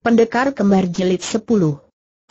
Pendekar Kembar jelit 10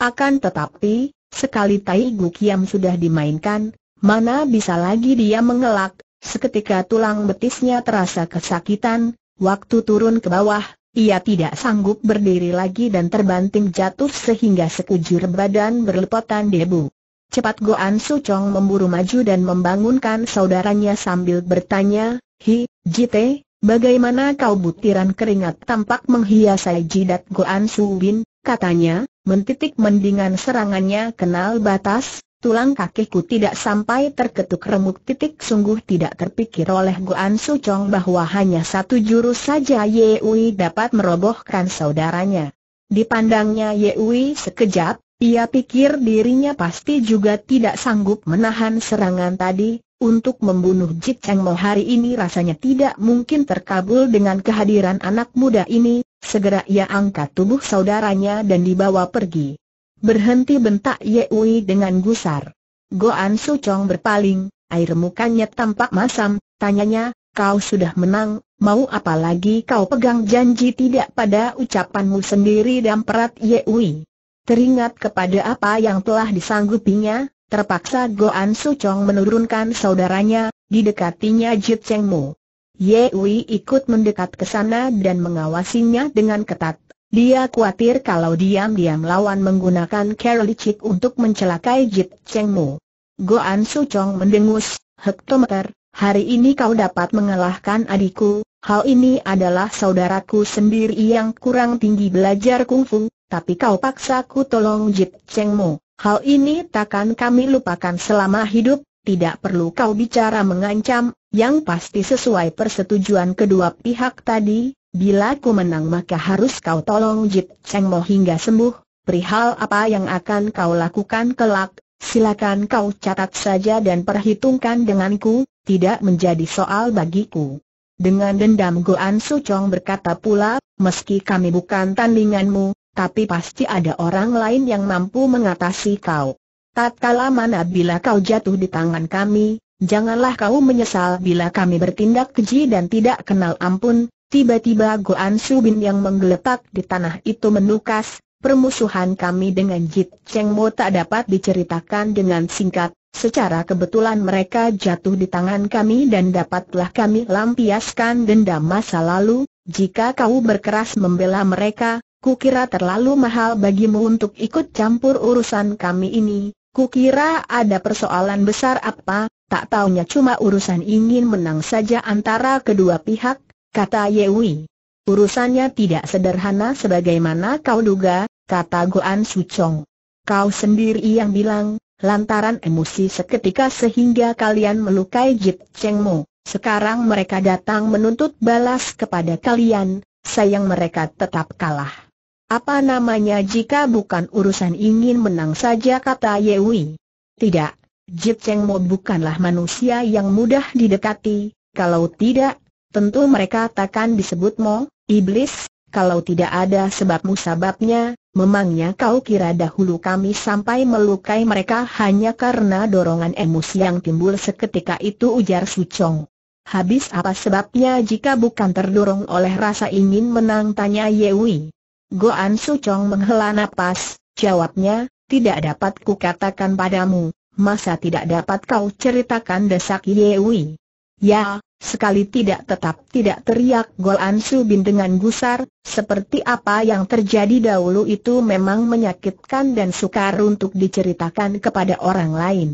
Akan tetapi, sekali Tai Gu Kiam sudah dimainkan, mana bisa lagi dia mengelak, seketika tulang betisnya terasa kesakitan, waktu turun ke bawah, ia tidak sanggup berdiri lagi dan terbanting jatuh sehingga sekujur badan berlepotan debu. Cepat Goan Chong memburu maju dan membangunkan saudaranya sambil bertanya, Hi, Jite, Bagaimana kau butiran keringat tampak menghiasai jidat Goan Su Bin, katanya, mentitik mendingan serangannya kenal batas, tulang kakiku tidak sampai terketuk remuk titik sungguh tidak terpikir oleh Goan Sucong bahwa hanya satu jurus saja Yeui dapat merobohkan saudaranya. Dipandangnya Yeui sekejap, ia pikir dirinya pasti juga tidak sanggup menahan serangan tadi, untuk membunuh Jit Cheng Mo hari ini rasanya tidak mungkin terkabul dengan kehadiran anak muda ini, segera ia angkat tubuh saudaranya dan dibawa pergi. Berhenti bentak Ye Ui dengan gusar. Goan Su Chong berpaling, air mukanya tampak masam, tanyanya, kau sudah menang, mau apa lagi kau pegang janji tidak pada ucapanmu sendiri dan perat Ye Ui. Teringat kepada apa yang telah disanggupinya, Terpaksa Goan Sucong menurunkan saudaranya, didekatinya Jit Cheng Mu. Ye Wei ikut mendekat ke sana dan mengawasinya dengan ketat. Dia khawatir kalau diam-diam lawan menggunakan cara untuk mencelakai Jit Cheng Mu. Goan Sucong mendengus, hektometer, hari ini kau dapat mengalahkan adikku, hal ini adalah saudaraku sendiri yang kurang tinggi belajar kungfu, tapi kau paksa ku tolong Jit Cheng Mu. Hal ini takkan kami lupakan selama hidup, tidak perlu kau bicara mengancam, yang pasti sesuai persetujuan kedua pihak tadi, bila ku menang maka harus kau tolong Jip Cheng Mo hingga sembuh, perihal apa yang akan kau lakukan kelak, silakan kau catat saja dan perhitungkan denganku, tidak menjadi soal bagiku. Dengan dendam Goan Su Chong berkata pula, meski kami bukan tandinganmu, tapi pasti ada orang lain yang mampu mengatasi kau. Tatkala mana bila kau jatuh di tangan kami, janganlah kau menyesal bila kami bertindak keji dan tidak kenal ampun. Tiba-tiba Goan Subin yang menggeletak di tanah itu menukas, permusuhan kami dengan Jit Cheng Mo tak dapat diceritakan dengan singkat, secara kebetulan mereka jatuh di tangan kami dan dapatlah kami lampiaskan dendam masa lalu, jika kau berkeras membela mereka, Kukira terlalu mahal bagimu untuk ikut campur urusan kami ini, kukira ada persoalan besar apa, tak taunya cuma urusan ingin menang saja antara kedua pihak, kata Yewi. Urusannya tidak sederhana sebagaimana kau duga, kata Goan Sucong. Kau sendiri yang bilang, lantaran emosi seketika sehingga kalian melukai jip Cheng Sekarang mereka datang menuntut balas kepada kalian, sayang mereka tetap kalah. Apa namanya jika bukan urusan ingin menang saja kata Yewi. Tidak, Jip Cheng Mo bukanlah manusia yang mudah didekati, kalau tidak, tentu mereka takkan disebut Mo, iblis, kalau tidak ada sebab musababnya, memangnya kau kira dahulu kami sampai melukai mereka hanya karena dorongan emosi yang timbul seketika itu ujar Su Chong. Habis apa sebabnya jika bukan terdorong oleh rasa ingin menang tanya Yewi. Goan Sucong menghela napas, jawabnya, tidak dapat katakan padamu, masa tidak dapat kau ceritakan desak Yewi. Ya, sekali tidak tetap tidak teriak Goan Su Bin dengan gusar, seperti apa yang terjadi dahulu itu memang menyakitkan dan sukar untuk diceritakan kepada orang lain.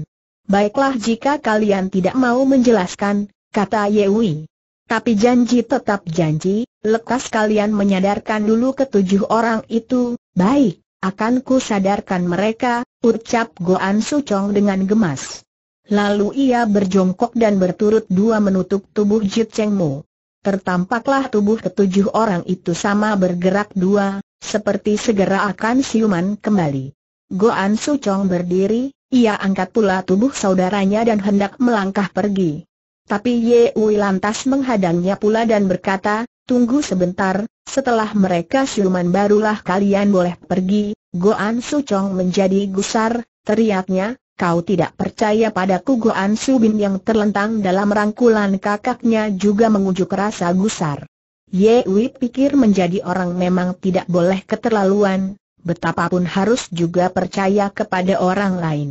Baiklah jika kalian tidak mau menjelaskan, kata Yewi. Tapi janji tetap janji, lekas kalian menyadarkan dulu ketujuh orang itu, baik, akan ku sadarkan mereka, ucap Goan Sucong dengan gemas. Lalu ia berjongkok dan berturut dua menutup tubuh Jit Cheng Mo. Tertampaklah tubuh ketujuh orang itu sama bergerak dua, seperti segera akan siuman kembali. Goan Sucong berdiri, ia angkat pula tubuh saudaranya dan hendak melangkah pergi. Tapi Ye Ui lantas menghadangnya pula dan berkata, Tunggu sebentar, setelah mereka siuman barulah kalian boleh pergi, Goan Su Chong menjadi gusar, teriaknya, kau tidak percaya padaku Goan Su Bin yang terlentang dalam rangkulan kakaknya juga mengujuk rasa gusar. Ye Wei pikir menjadi orang memang tidak boleh keterlaluan, betapapun harus juga percaya kepada orang lain.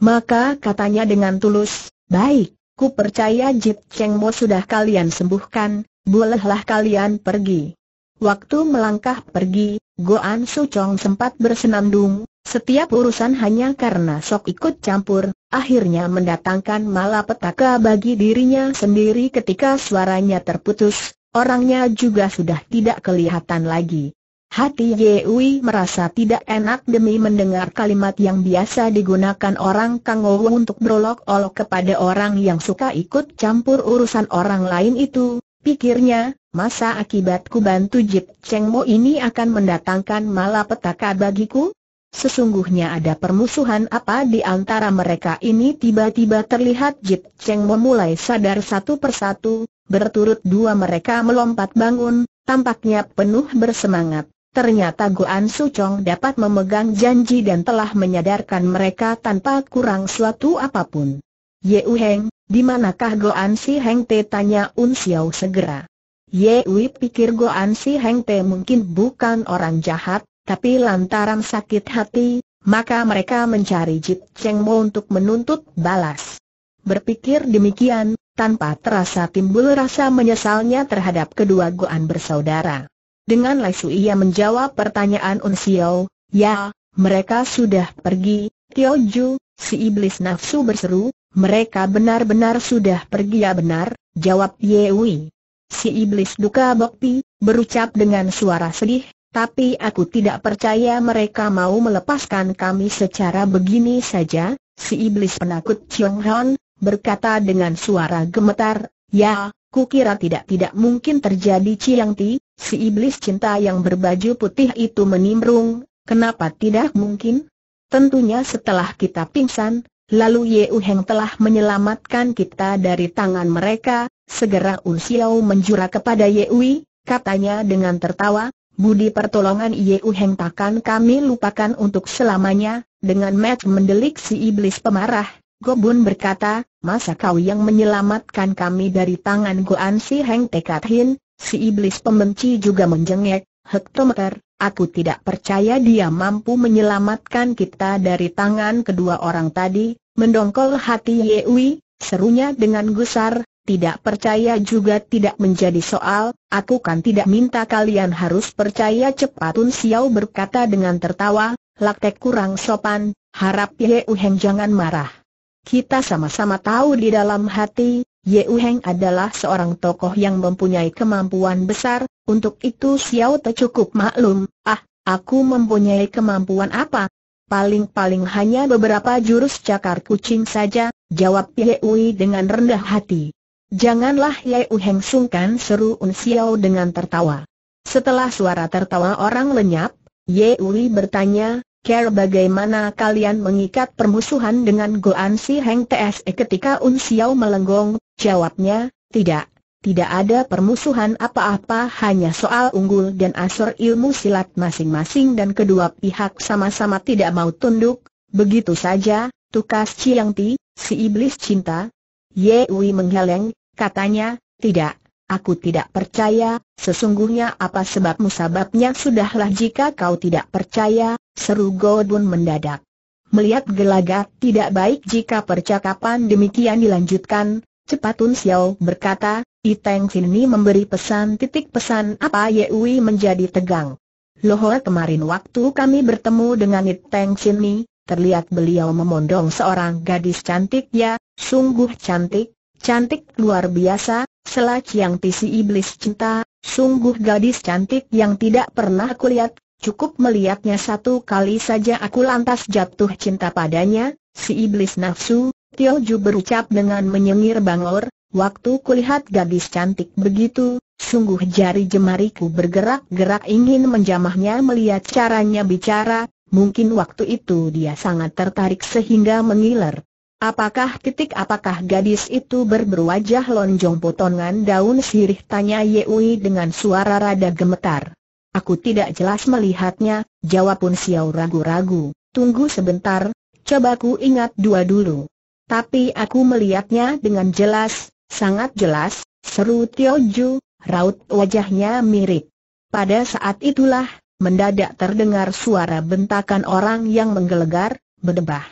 Maka katanya dengan tulus, baik, ku percaya Jip Cheng Mo sudah kalian sembuhkan, bolehlah kalian pergi. Waktu melangkah pergi, Goan Sucong sempat bersenandung, setiap urusan hanya karena sok ikut campur, akhirnya mendatangkan malapetaka bagi dirinya sendiri ketika suaranya terputus, orangnya juga sudah tidak kelihatan lagi. Hati Yewi merasa tidak enak demi mendengar kalimat yang biasa digunakan orang Kang Owo untuk berolok-olok kepada orang yang suka ikut campur urusan orang lain itu, Pikirnya, masa akibatku bantu Jip Cheng Mo ini akan mendatangkan malapetaka bagiku? Sesungguhnya ada permusuhan apa di antara mereka ini tiba-tiba terlihat Jip Cheng Mo mulai sadar satu persatu, berturut dua mereka melompat bangun, tampaknya penuh bersemangat. Ternyata Goan Sucong dapat memegang janji dan telah menyadarkan mereka tanpa kurang suatu apapun. Ye Uheng, di manakah Goan Si Heng Te tanya Un Xiao segera. Ye Wei pikir Goan Si Heng Te mungkin bukan orang jahat, tapi lantaran sakit hati, maka mereka mencari Jip Cheng Mo untuk menuntut balas. Berpikir demikian, tanpa terasa timbul rasa menyesalnya terhadap kedua Goan bersaudara. Dengan lesu ia menjawab pertanyaan Un Xiao, ya, mereka sudah pergi, Tio Ju, si iblis nafsu berseru, mereka benar-benar sudah pergi ya benar, jawab Yewi. Si iblis duka bokpi, berucap dengan suara sedih, tapi aku tidak percaya mereka mau melepaskan kami secara begini saja, si iblis penakut Chiong Hon, berkata dengan suara gemetar, ya, ku kira tidak-tidak mungkin terjadi Chiang Ti, si iblis cinta yang berbaju putih itu menimbrung, kenapa tidak mungkin? Tentunya setelah kita pingsan, Lalu Ye Uheng telah menyelamatkan kita dari tangan mereka, segera Un Xiao menjura kepada Ye Ui, katanya dengan tertawa, budi pertolongan Ye Uheng takkan kami lupakan untuk selamanya, dengan match mendelik si iblis pemarah. Gobun berkata, masa kau yang menyelamatkan kami dari tangan An Si Heng Tekat Hin, si iblis pembenci juga menjengek, hektometer, Aku tidak percaya dia mampu menyelamatkan kita dari tangan kedua orang tadi, mendongkol hati Yewi, serunya dengan gusar, tidak percaya juga tidak menjadi soal, aku kan tidak minta kalian harus percaya cepatun Xiao berkata dengan tertawa, Laktek kurang sopan, harap Yewi Heng jangan marah. Kita sama-sama tahu di dalam hati, Ye Heng adalah seorang tokoh yang mempunyai kemampuan besar, untuk itu Xiao Te cukup maklum, ah, aku mempunyai kemampuan apa? Paling-paling hanya beberapa jurus cakar kucing saja, jawab Ye Ui dengan rendah hati. Janganlah Ye Heng sungkan seru Un Xiao dengan tertawa. Setelah suara tertawa orang lenyap, Ye Ui bertanya, Care bagaimana kalian mengikat permusuhan dengan Goan Si Heng TSE ketika Un Xiao melenggong, Jawabnya, tidak, tidak ada permusuhan apa-apa hanya soal unggul dan asor ilmu silat masing-masing dan kedua pihak sama-sama tidak mau tunduk, begitu saja, tukas Ti, si iblis cinta. Wei menghaleng, katanya, tidak, Aku tidak percaya, sesungguhnya apa sebab musababnya sudahlah jika kau tidak percaya, seru Godun mendadak. Melihat gelagat tidak baik jika percakapan demikian dilanjutkan, Cepatun Xiao berkata, Iteng Sini memberi pesan titik pesan apa Yewi menjadi tegang. Loho kemarin waktu kami bertemu dengan Iteng Sini, terlihat beliau memondong seorang gadis cantik ya, sungguh cantik, cantik luar biasa, selac yang tisi iblis cinta, sungguh gadis cantik yang tidak pernah aku lihat, cukup melihatnya satu kali saja aku lantas jatuh cinta padanya, si iblis nafsu, Tio Ju berucap dengan menyengir bangor, waktu kulihat gadis cantik begitu, sungguh jari jemariku bergerak-gerak ingin menjamahnya melihat caranya bicara, mungkin waktu itu dia sangat tertarik sehingga mengiler. Apakah titik apakah gadis itu berberwajah lonjong potongan daun sirih tanya Yeui dengan suara rada gemetar. Aku tidak jelas melihatnya, jawab Pun Xiao ragu-ragu. Tunggu sebentar, coba ku ingat dua dulu. Tapi aku melihatnya dengan jelas, sangat jelas, seru Tio Ju, raut wajahnya mirip. Pada saat itulah, mendadak terdengar suara bentakan orang yang menggelegar, berdebah.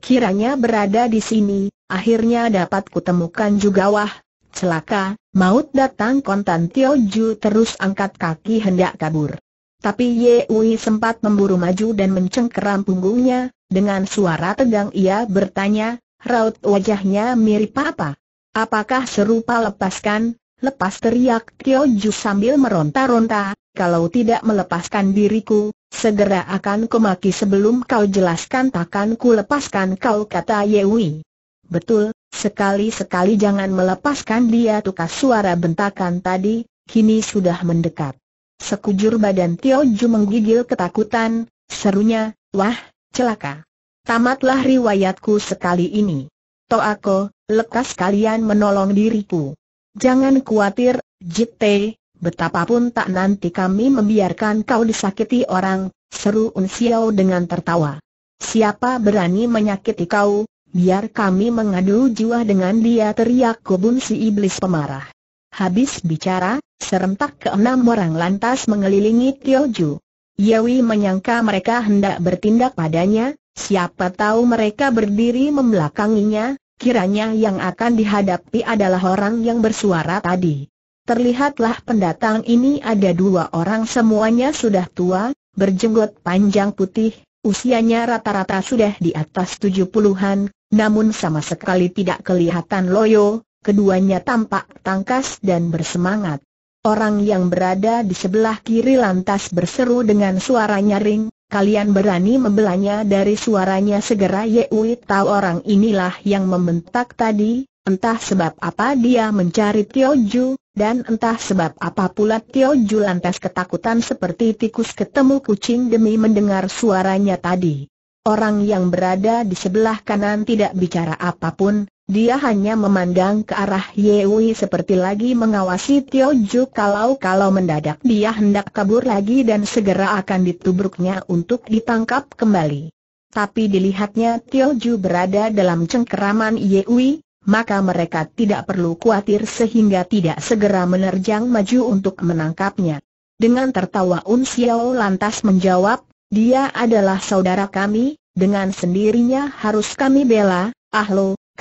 Kiranya berada di sini, akhirnya dapat kutemukan juga wah, celaka, maut datang kontan Tio Ju terus angkat kaki hendak kabur. Tapi Ye Ui sempat memburu maju dan mencengkeram punggungnya, dengan suara tegang ia bertanya, raut wajahnya mirip apa? Apakah serupa lepaskan, lepas teriak Tio Ju sambil meronta-ronta, kalau tidak melepaskan diriku, segera akan kumaki sebelum kau jelaskan takkan ku lepaskan kau kata Yewi. Betul, sekali-sekali jangan melepaskan dia tukas suara bentakan tadi, kini sudah mendekat. Sekujur badan Tioju menggigil ketakutan, serunya, wah, celaka. Tamatlah riwayatku sekali ini. Toako, lekas kalian menolong diriku. Jangan khawatir, Jite, betapapun tak nanti kami membiarkan kau disakiti orang, seru Unsiao dengan tertawa. Siapa berani menyakiti kau, biar kami mengadu jiwa dengan dia teriak kubun si iblis pemarah. Habis bicara, serentak keenam orang lantas mengelilingi Ju. Yewi menyangka mereka hendak bertindak padanya, Siapa tahu mereka berdiri membelakanginya, kiranya yang akan dihadapi adalah orang yang bersuara tadi. Terlihatlah pendatang ini ada dua orang semuanya sudah tua, berjenggot panjang putih, usianya rata-rata sudah di atas tujuh puluhan, namun sama sekali tidak kelihatan loyo, keduanya tampak tangkas dan bersemangat. Orang yang berada di sebelah kiri lantas berseru dengan suara nyaring, Kalian berani membelanya dari suaranya segera Yewi tahu orang inilah yang membentak tadi, entah sebab apa dia mencari Tioju, dan entah sebab apa pula Tioju lantas ketakutan seperti tikus ketemu kucing demi mendengar suaranya tadi. Orang yang berada di sebelah kanan tidak bicara apapun, dia hanya memandang ke arah Yewi seperti lagi mengawasi Tio Ju kalau-kalau mendadak dia hendak kabur lagi dan segera akan ditubruknya untuk ditangkap kembali. Tapi dilihatnya Tio Ju berada dalam cengkeraman Yewi, maka mereka tidak perlu khawatir sehingga tidak segera menerjang maju untuk menangkapnya. Dengan tertawa Un Xiao lantas menjawab, dia adalah saudara kami, dengan sendirinya harus kami bela, ah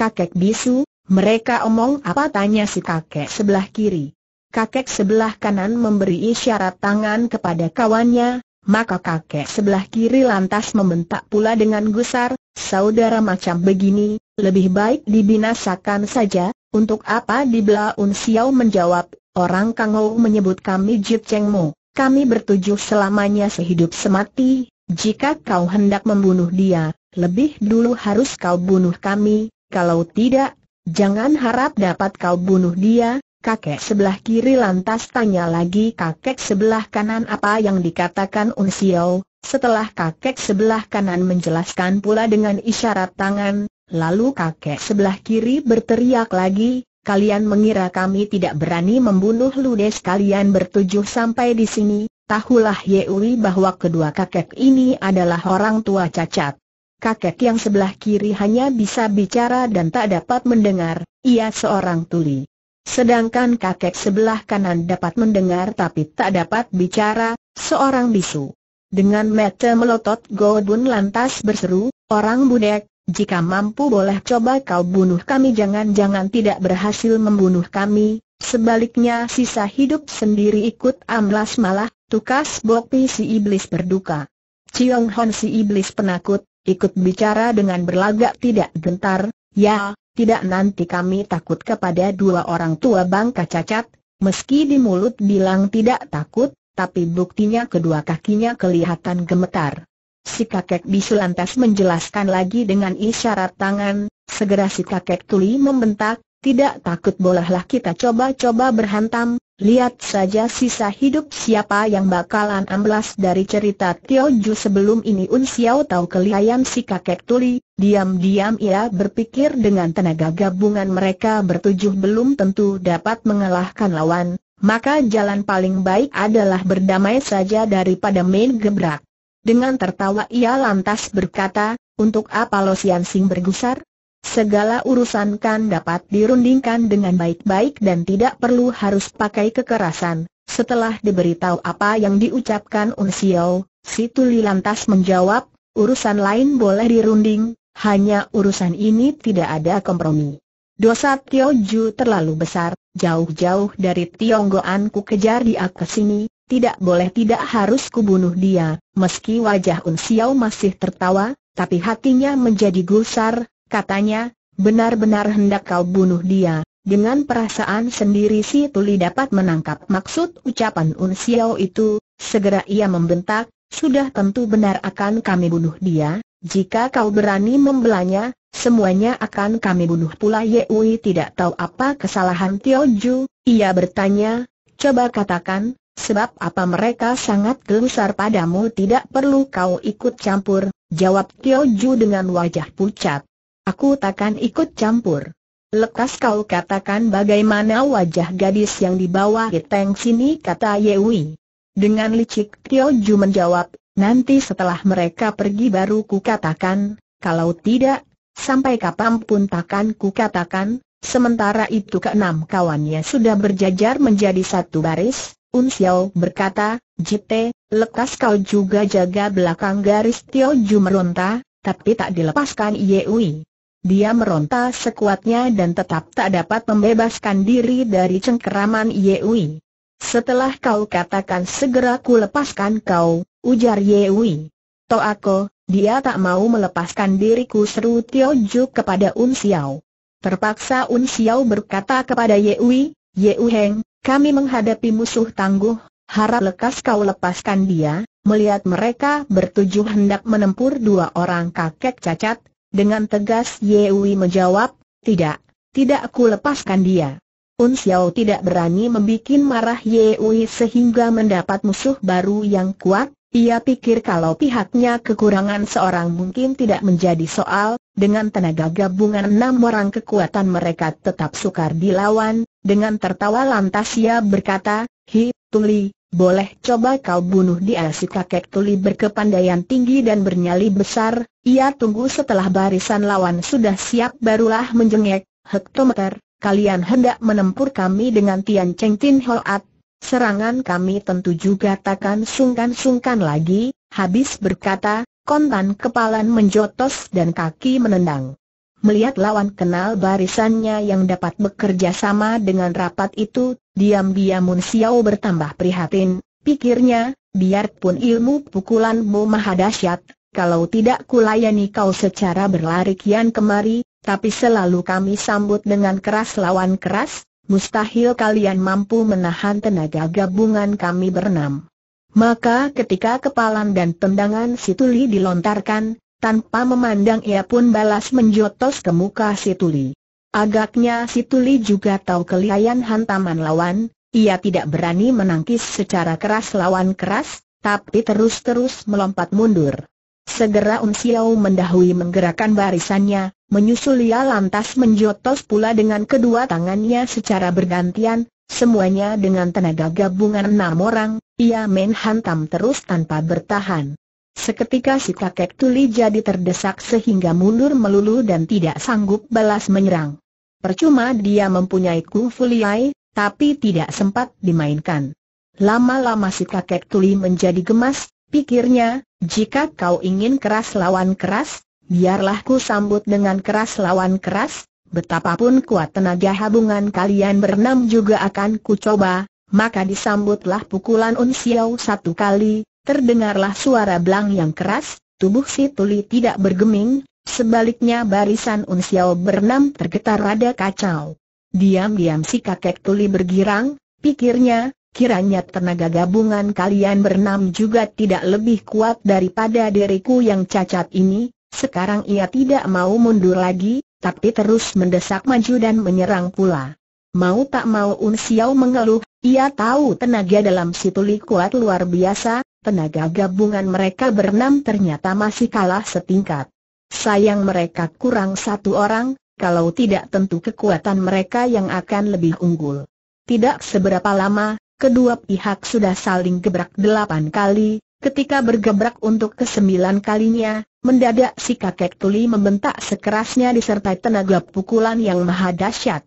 Kakek bisu, mereka omong apa tanya si kakek sebelah kiri. Kakek sebelah kanan memberi isyarat tangan kepada kawannya, maka kakek sebelah kiri lantas membentak pula dengan gusar, saudara macam begini, lebih baik dibinasakan saja, untuk apa dibelaun Xiao menjawab, orang Kangou menyebut kami Jit Cheng kami bertujuh selamanya sehidup semati, jika kau hendak membunuh dia, lebih dulu harus kau bunuh kami, kalau tidak, jangan harap dapat kau bunuh dia, kakek sebelah kiri lantas tanya lagi kakek sebelah kanan apa yang dikatakan Unsiao, setelah kakek sebelah kanan menjelaskan pula dengan isyarat tangan, lalu kakek sebelah kiri berteriak lagi, kalian mengira kami tidak berani membunuh ludes kalian bertujuh sampai di sini, tahulah Yeuri bahwa kedua kakek ini adalah orang tua cacat kakek yang sebelah kiri hanya bisa bicara dan tak dapat mendengar, ia seorang tuli. Sedangkan kakek sebelah kanan dapat mendengar tapi tak dapat bicara, seorang bisu. Dengan mata melotot Godun lantas berseru, orang budek, jika mampu boleh coba kau bunuh kami jangan-jangan tidak berhasil membunuh kami, sebaliknya sisa hidup sendiri ikut amlas malah, tukas bopi si iblis berduka. Ciong Hon si iblis penakut, ikut bicara dengan berlagak tidak gentar, ya, tidak nanti kami takut kepada dua orang tua bangka cacat, meski di mulut bilang tidak takut, tapi buktinya kedua kakinya kelihatan gemetar. Si kakek bisu lantas menjelaskan lagi dengan isyarat tangan, segera si kakek tuli membentak, tidak takut bolehlah kita coba-coba berhantam, lihat saja sisa hidup siapa yang bakalan amblas dari cerita Tio Ju sebelum ini Un Xiao tahu kelihayan si kakek tuli, diam-diam ia berpikir dengan tenaga gabungan mereka bertujuh belum tentu dapat mengalahkan lawan, maka jalan paling baik adalah berdamai saja daripada main gebrak. Dengan tertawa ia lantas berkata, untuk apa Lo Sian Sing bergusar? Segala urusan kan dapat dirundingkan dengan baik-baik dan tidak perlu harus pakai kekerasan. Setelah diberitahu apa yang diucapkan Xiao, si Tuli lantas menjawab, urusan lain boleh dirunding, hanya urusan ini tidak ada kompromi. Dosa Ju terlalu besar, jauh-jauh dari ku kejar dia ke sini, tidak boleh tidak harus kubunuh dia, meski wajah Un Xiao masih tertawa, tapi hatinya menjadi gusar, Katanya, benar-benar hendak kau bunuh dia. Dengan perasaan sendiri si Tuli dapat menangkap maksud ucapan Un Xiao itu, segera ia membentak, sudah tentu benar akan kami bunuh dia, jika kau berani membelanya, semuanya akan kami bunuh pula Ye Wei tidak tahu apa kesalahan Tio Ju, ia bertanya, coba katakan, sebab apa mereka sangat gelusar padamu tidak perlu kau ikut campur, jawab Tio Ju dengan wajah pucat. Aku takkan ikut campur. Lekas kau katakan bagaimana wajah gadis yang dibawa Iteng sini kata Yewi. Dengan licik Tio Ju menjawab, nanti setelah mereka pergi baru ku katakan, kalau tidak, sampai kapanpun takkan ku katakan, sementara itu keenam kawannya sudah berjajar menjadi satu baris, Un Xiao berkata, Jite, lekas kau juga jaga belakang garis Tio Tioju meronta, tapi tak dilepaskan Yewi. Dia meronta sekuatnya dan tetap tak dapat membebaskan diri dari cengkeraman Yewi. Setelah kau katakan segera ku lepaskan kau, ujar Yewi. Toako, dia tak mau melepaskan diriku seru Tio kepada Un Xiao. Terpaksa Un Xiao berkata kepada Yewi, Yewi Heng, kami menghadapi musuh tangguh, harap lekas kau lepaskan dia, melihat mereka bertujuh hendak menempur dua orang kakek cacat, dengan tegas Yewi menjawab, tidak, tidak aku lepaskan dia. Un Xiao tidak berani membuat marah Yewi sehingga mendapat musuh baru yang kuat, ia pikir kalau pihaknya kekurangan seorang mungkin tidak menjadi soal, dengan tenaga gabungan enam orang kekuatan mereka tetap sukar dilawan, dengan tertawa lantas ia berkata, Hi, Tuli, boleh coba kau bunuh dia si kakek tuli berkepandaian tinggi dan bernyali besar, ia tunggu setelah barisan lawan sudah siap barulah menjengek, hektometer, kalian hendak menempur kami dengan Tian Cheng Tin Hoat, serangan kami tentu juga takkan sungkan-sungkan lagi, habis berkata, kontan kepalan menjotos dan kaki menendang. Melihat lawan kenal barisannya yang dapat bekerja sama dengan rapat itu, diam-diam Mun Xiao bertambah prihatin, pikirnya, biarpun ilmu pukulanmu mahadasyat, kalau tidak kulayani kau secara berlari kian kemari, tapi selalu kami sambut dengan keras lawan keras, mustahil kalian mampu menahan tenaga gabungan kami bernam. Maka ketika kepalan dan tendangan Situli dilontarkan, tanpa memandang ia pun balas menjotos ke muka si Tuli. Agaknya si Tuli juga tahu kelihayan hantaman lawan, ia tidak berani menangkis secara keras lawan keras, tapi terus-terus melompat mundur. Segera Un Xiao mendahului menggerakkan barisannya, menyusul ia lantas menjotos pula dengan kedua tangannya secara bergantian, semuanya dengan tenaga gabungan enam orang, ia main hantam terus tanpa bertahan. Seketika si kakek tuli jadi terdesak sehingga mundur melulu dan tidak sanggup balas menyerang. Percuma dia mempunyai kung fu liai, tapi tidak sempat dimainkan. Lama-lama si kakek tuli menjadi gemas, pikirnya, jika kau ingin keras lawan keras, biarlah ku sambut dengan keras lawan keras, betapapun kuat tenaga habungan kalian berenam juga akan ku coba, maka disambutlah pukulan Unsiau satu kali, Terdengarlah suara belang yang keras, tubuh si tuli tidak bergeming, sebaliknya barisan Xiao bernam tergetar rada kacau. Diam-diam si kakek tuli bergirang, pikirnya, kiranya tenaga gabungan kalian bernam juga tidak lebih kuat daripada diriku yang cacat ini, sekarang ia tidak mau mundur lagi, tapi terus mendesak maju dan menyerang pula. Mau tak mau Un Xiao mengeluh, ia tahu tenaga dalam si tuli kuat luar biasa, tenaga gabungan mereka berenam ternyata masih kalah setingkat. Sayang mereka kurang satu orang, kalau tidak tentu kekuatan mereka yang akan lebih unggul. Tidak seberapa lama, kedua pihak sudah saling gebrak delapan kali, ketika bergebrak untuk kesembilan kalinya, mendadak si kakek tuli membentak sekerasnya disertai tenaga pukulan yang maha dahsyat.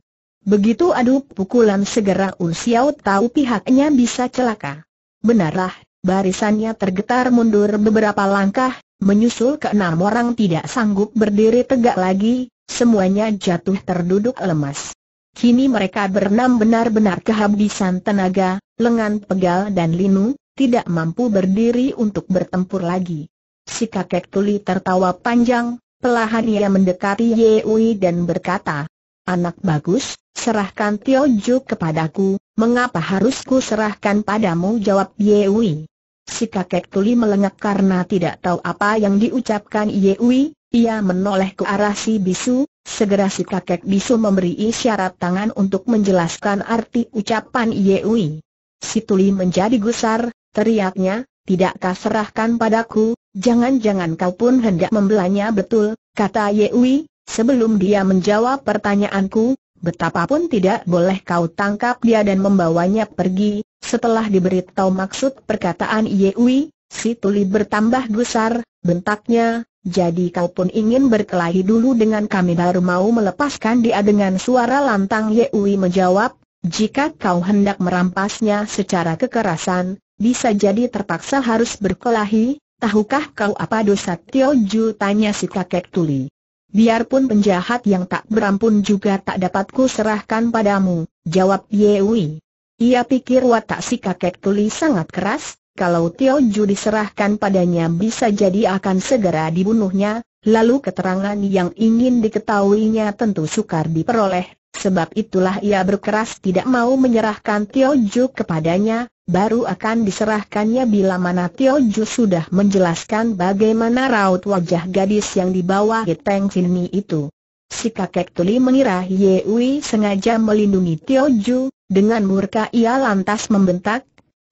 Begitu adu pukulan segera Unsiao tahu pihaknya bisa celaka. Benarlah, Barisannya tergetar mundur beberapa langkah, menyusul ke enam orang tidak sanggup berdiri tegak lagi, semuanya jatuh terduduk lemas. Kini mereka berenam benar-benar kehabisan tenaga, lengan pegal dan linu, tidak mampu berdiri untuk bertempur lagi. Si kakek tuli tertawa panjang, pelahan ia mendekati Wei dan berkata, Anak bagus, serahkan Ju kepadaku, mengapa harus ku serahkan padamu jawab Wei. Si kakek tuli melengak karena tidak tahu apa yang diucapkan Yewi, ia menoleh ke arah si bisu, segera si kakek bisu memberi isyarat tangan untuk menjelaskan arti ucapan Yewi. Si tuli menjadi gusar, teriaknya, tidakkah serahkan padaku, jangan-jangan kau pun hendak membelanya betul, kata Yewi, sebelum dia menjawab pertanyaanku, betapapun tidak boleh kau tangkap dia dan membawanya pergi, setelah diberitahu maksud perkataan Yewi, si Tuli bertambah besar, bentaknya, jadi kau pun ingin berkelahi dulu dengan kami baru mau melepaskan dia dengan suara lantang Yewi menjawab, jika kau hendak merampasnya secara kekerasan, bisa jadi terpaksa harus berkelahi, tahukah kau apa dosa Tio Ju tanya si kakek Tuli. Biarpun penjahat yang tak berampun juga tak dapatku serahkan padamu, jawab Yewi. Ia pikir watak si kakek tuli sangat keras, kalau Tio Ju diserahkan padanya bisa jadi akan segera dibunuhnya, lalu keterangan yang ingin diketahuinya tentu sukar diperoleh, sebab itulah ia berkeras tidak mau menyerahkan Tio Ju kepadanya, baru akan diserahkannya bila mana Tio Ju sudah menjelaskan bagaimana raut wajah gadis yang dibawa Teng Sinmi itu. Si kakek tuli mengira Ye Wei sengaja melindungi Tio Ju, dengan murka ia lantas membentak,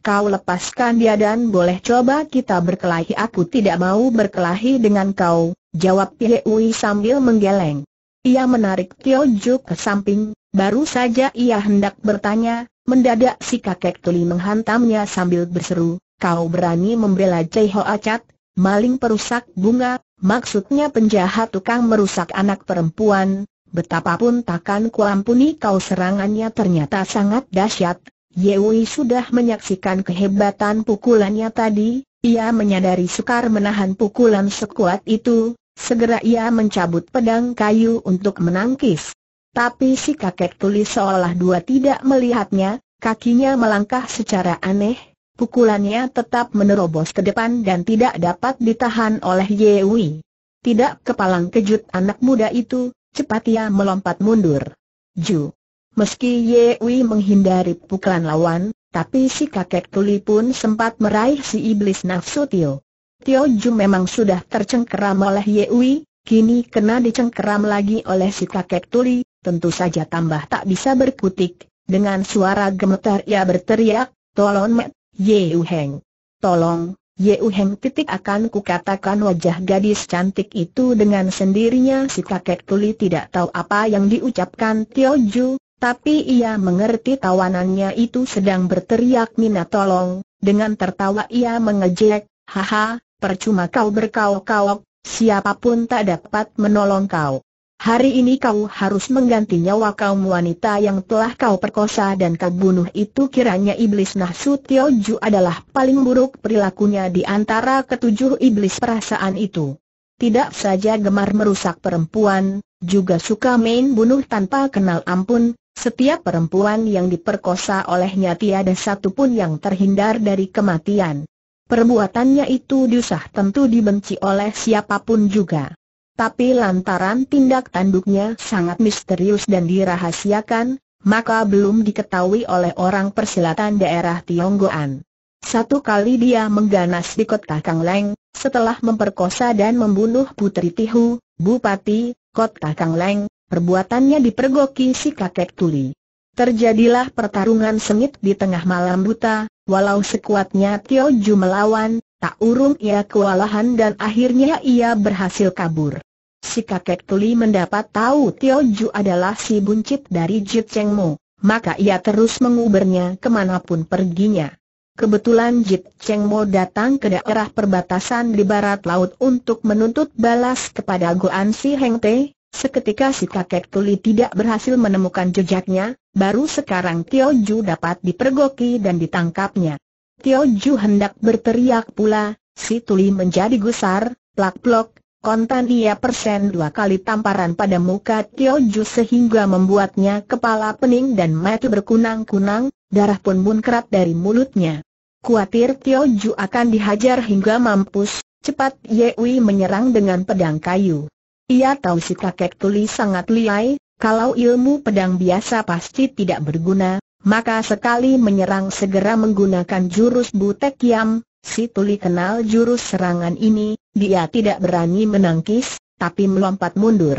Kau lepaskan dia dan boleh coba kita berkelahi Aku tidak mau berkelahi dengan kau, jawab Wei sambil menggeleng Ia menarik Tio Ju ke samping, baru saja ia hendak bertanya Mendadak si kakek tuli menghantamnya sambil berseru Kau berani membela Cei Ho Acat? maling perusak bunga, maksudnya penjahat tukang merusak anak perempuan, betapapun takkan kuampuni kau serangannya ternyata sangat dahsyat. Yewi sudah menyaksikan kehebatan pukulannya tadi, ia menyadari sukar menahan pukulan sekuat itu, segera ia mencabut pedang kayu untuk menangkis. Tapi si kakek tulis seolah dua tidak melihatnya, kakinya melangkah secara aneh, Pukulannya tetap menerobos ke depan dan tidak dapat ditahan oleh Yewi. Tidak kepalang kejut anak muda itu, cepat ia melompat mundur. Ju. Meski Yewi menghindari pukulan lawan, tapi si kakek tuli pun sempat meraih si iblis nafsu Tio. Tio Ju memang sudah tercengkeram oleh Yewi, kini kena dicengkeram lagi oleh si kakek tuli, tentu saja tambah tak bisa berkutik. Dengan suara gemetar ia berteriak, tolong! Met, Yeuheng. Tolong, Yeuheng titik akan kukatakan wajah gadis cantik itu dengan sendirinya si kakek tuli tidak tahu apa yang diucapkan Tioju, tapi ia mengerti tawanannya itu sedang berteriak minat tolong, dengan tertawa ia mengejek, haha, percuma kau berkau kau. siapapun tak dapat menolong kau. Hari ini kau harus mengganti nyawa kaum wanita yang telah kau perkosa dan kau bunuh itu kiranya iblis Nahsu Tio Ju adalah paling buruk perilakunya di antara ketujuh iblis perasaan itu. Tidak saja gemar merusak perempuan, juga suka main bunuh tanpa kenal ampun, setiap perempuan yang diperkosa olehnya tiada satu pun yang terhindar dari kematian. Perbuatannya itu diusah tentu dibenci oleh siapapun juga tapi lantaran tindak tanduknya sangat misterius dan dirahasiakan, maka belum diketahui oleh orang persilatan daerah Tionggoan. Satu kali dia mengganas di kota Kang Leng, setelah memperkosa dan membunuh Putri Tihu, Bupati, kota Kang Leng, perbuatannya dipergoki si kakek tuli. Terjadilah pertarungan sengit di tengah malam buta, walau sekuatnya Tio Ju melawan, Tak urung ia kewalahan dan akhirnya ia berhasil kabur. Si kakek tuli mendapat tahu Tio Ju adalah si buncit dari Jit Cheng Mo, maka ia terus mengubernya kemanapun perginya. Kebetulan Jit Cheng Mo datang ke daerah perbatasan di barat laut untuk menuntut balas kepada Goan Si Heng Te, seketika si kakek tuli tidak berhasil menemukan jejaknya, baru sekarang Tio Ju dapat dipergoki dan ditangkapnya. Tio Ju hendak berteriak pula, si tuli menjadi gusar, plak-plok, kontan ia persen dua kali tamparan pada muka Tio Ju sehingga membuatnya kepala pening dan mati berkunang-kunang, darah pun muncrat dari mulutnya. Kuatir Tio Ju akan dihajar hingga mampus, cepat Yewi menyerang dengan pedang kayu. Ia tahu si kakek tuli sangat liai, kalau ilmu pedang biasa pasti tidak berguna, maka sekali menyerang segera menggunakan jurus Butek yam, si Tuli kenal jurus serangan ini, dia tidak berani menangkis, tapi melompat mundur.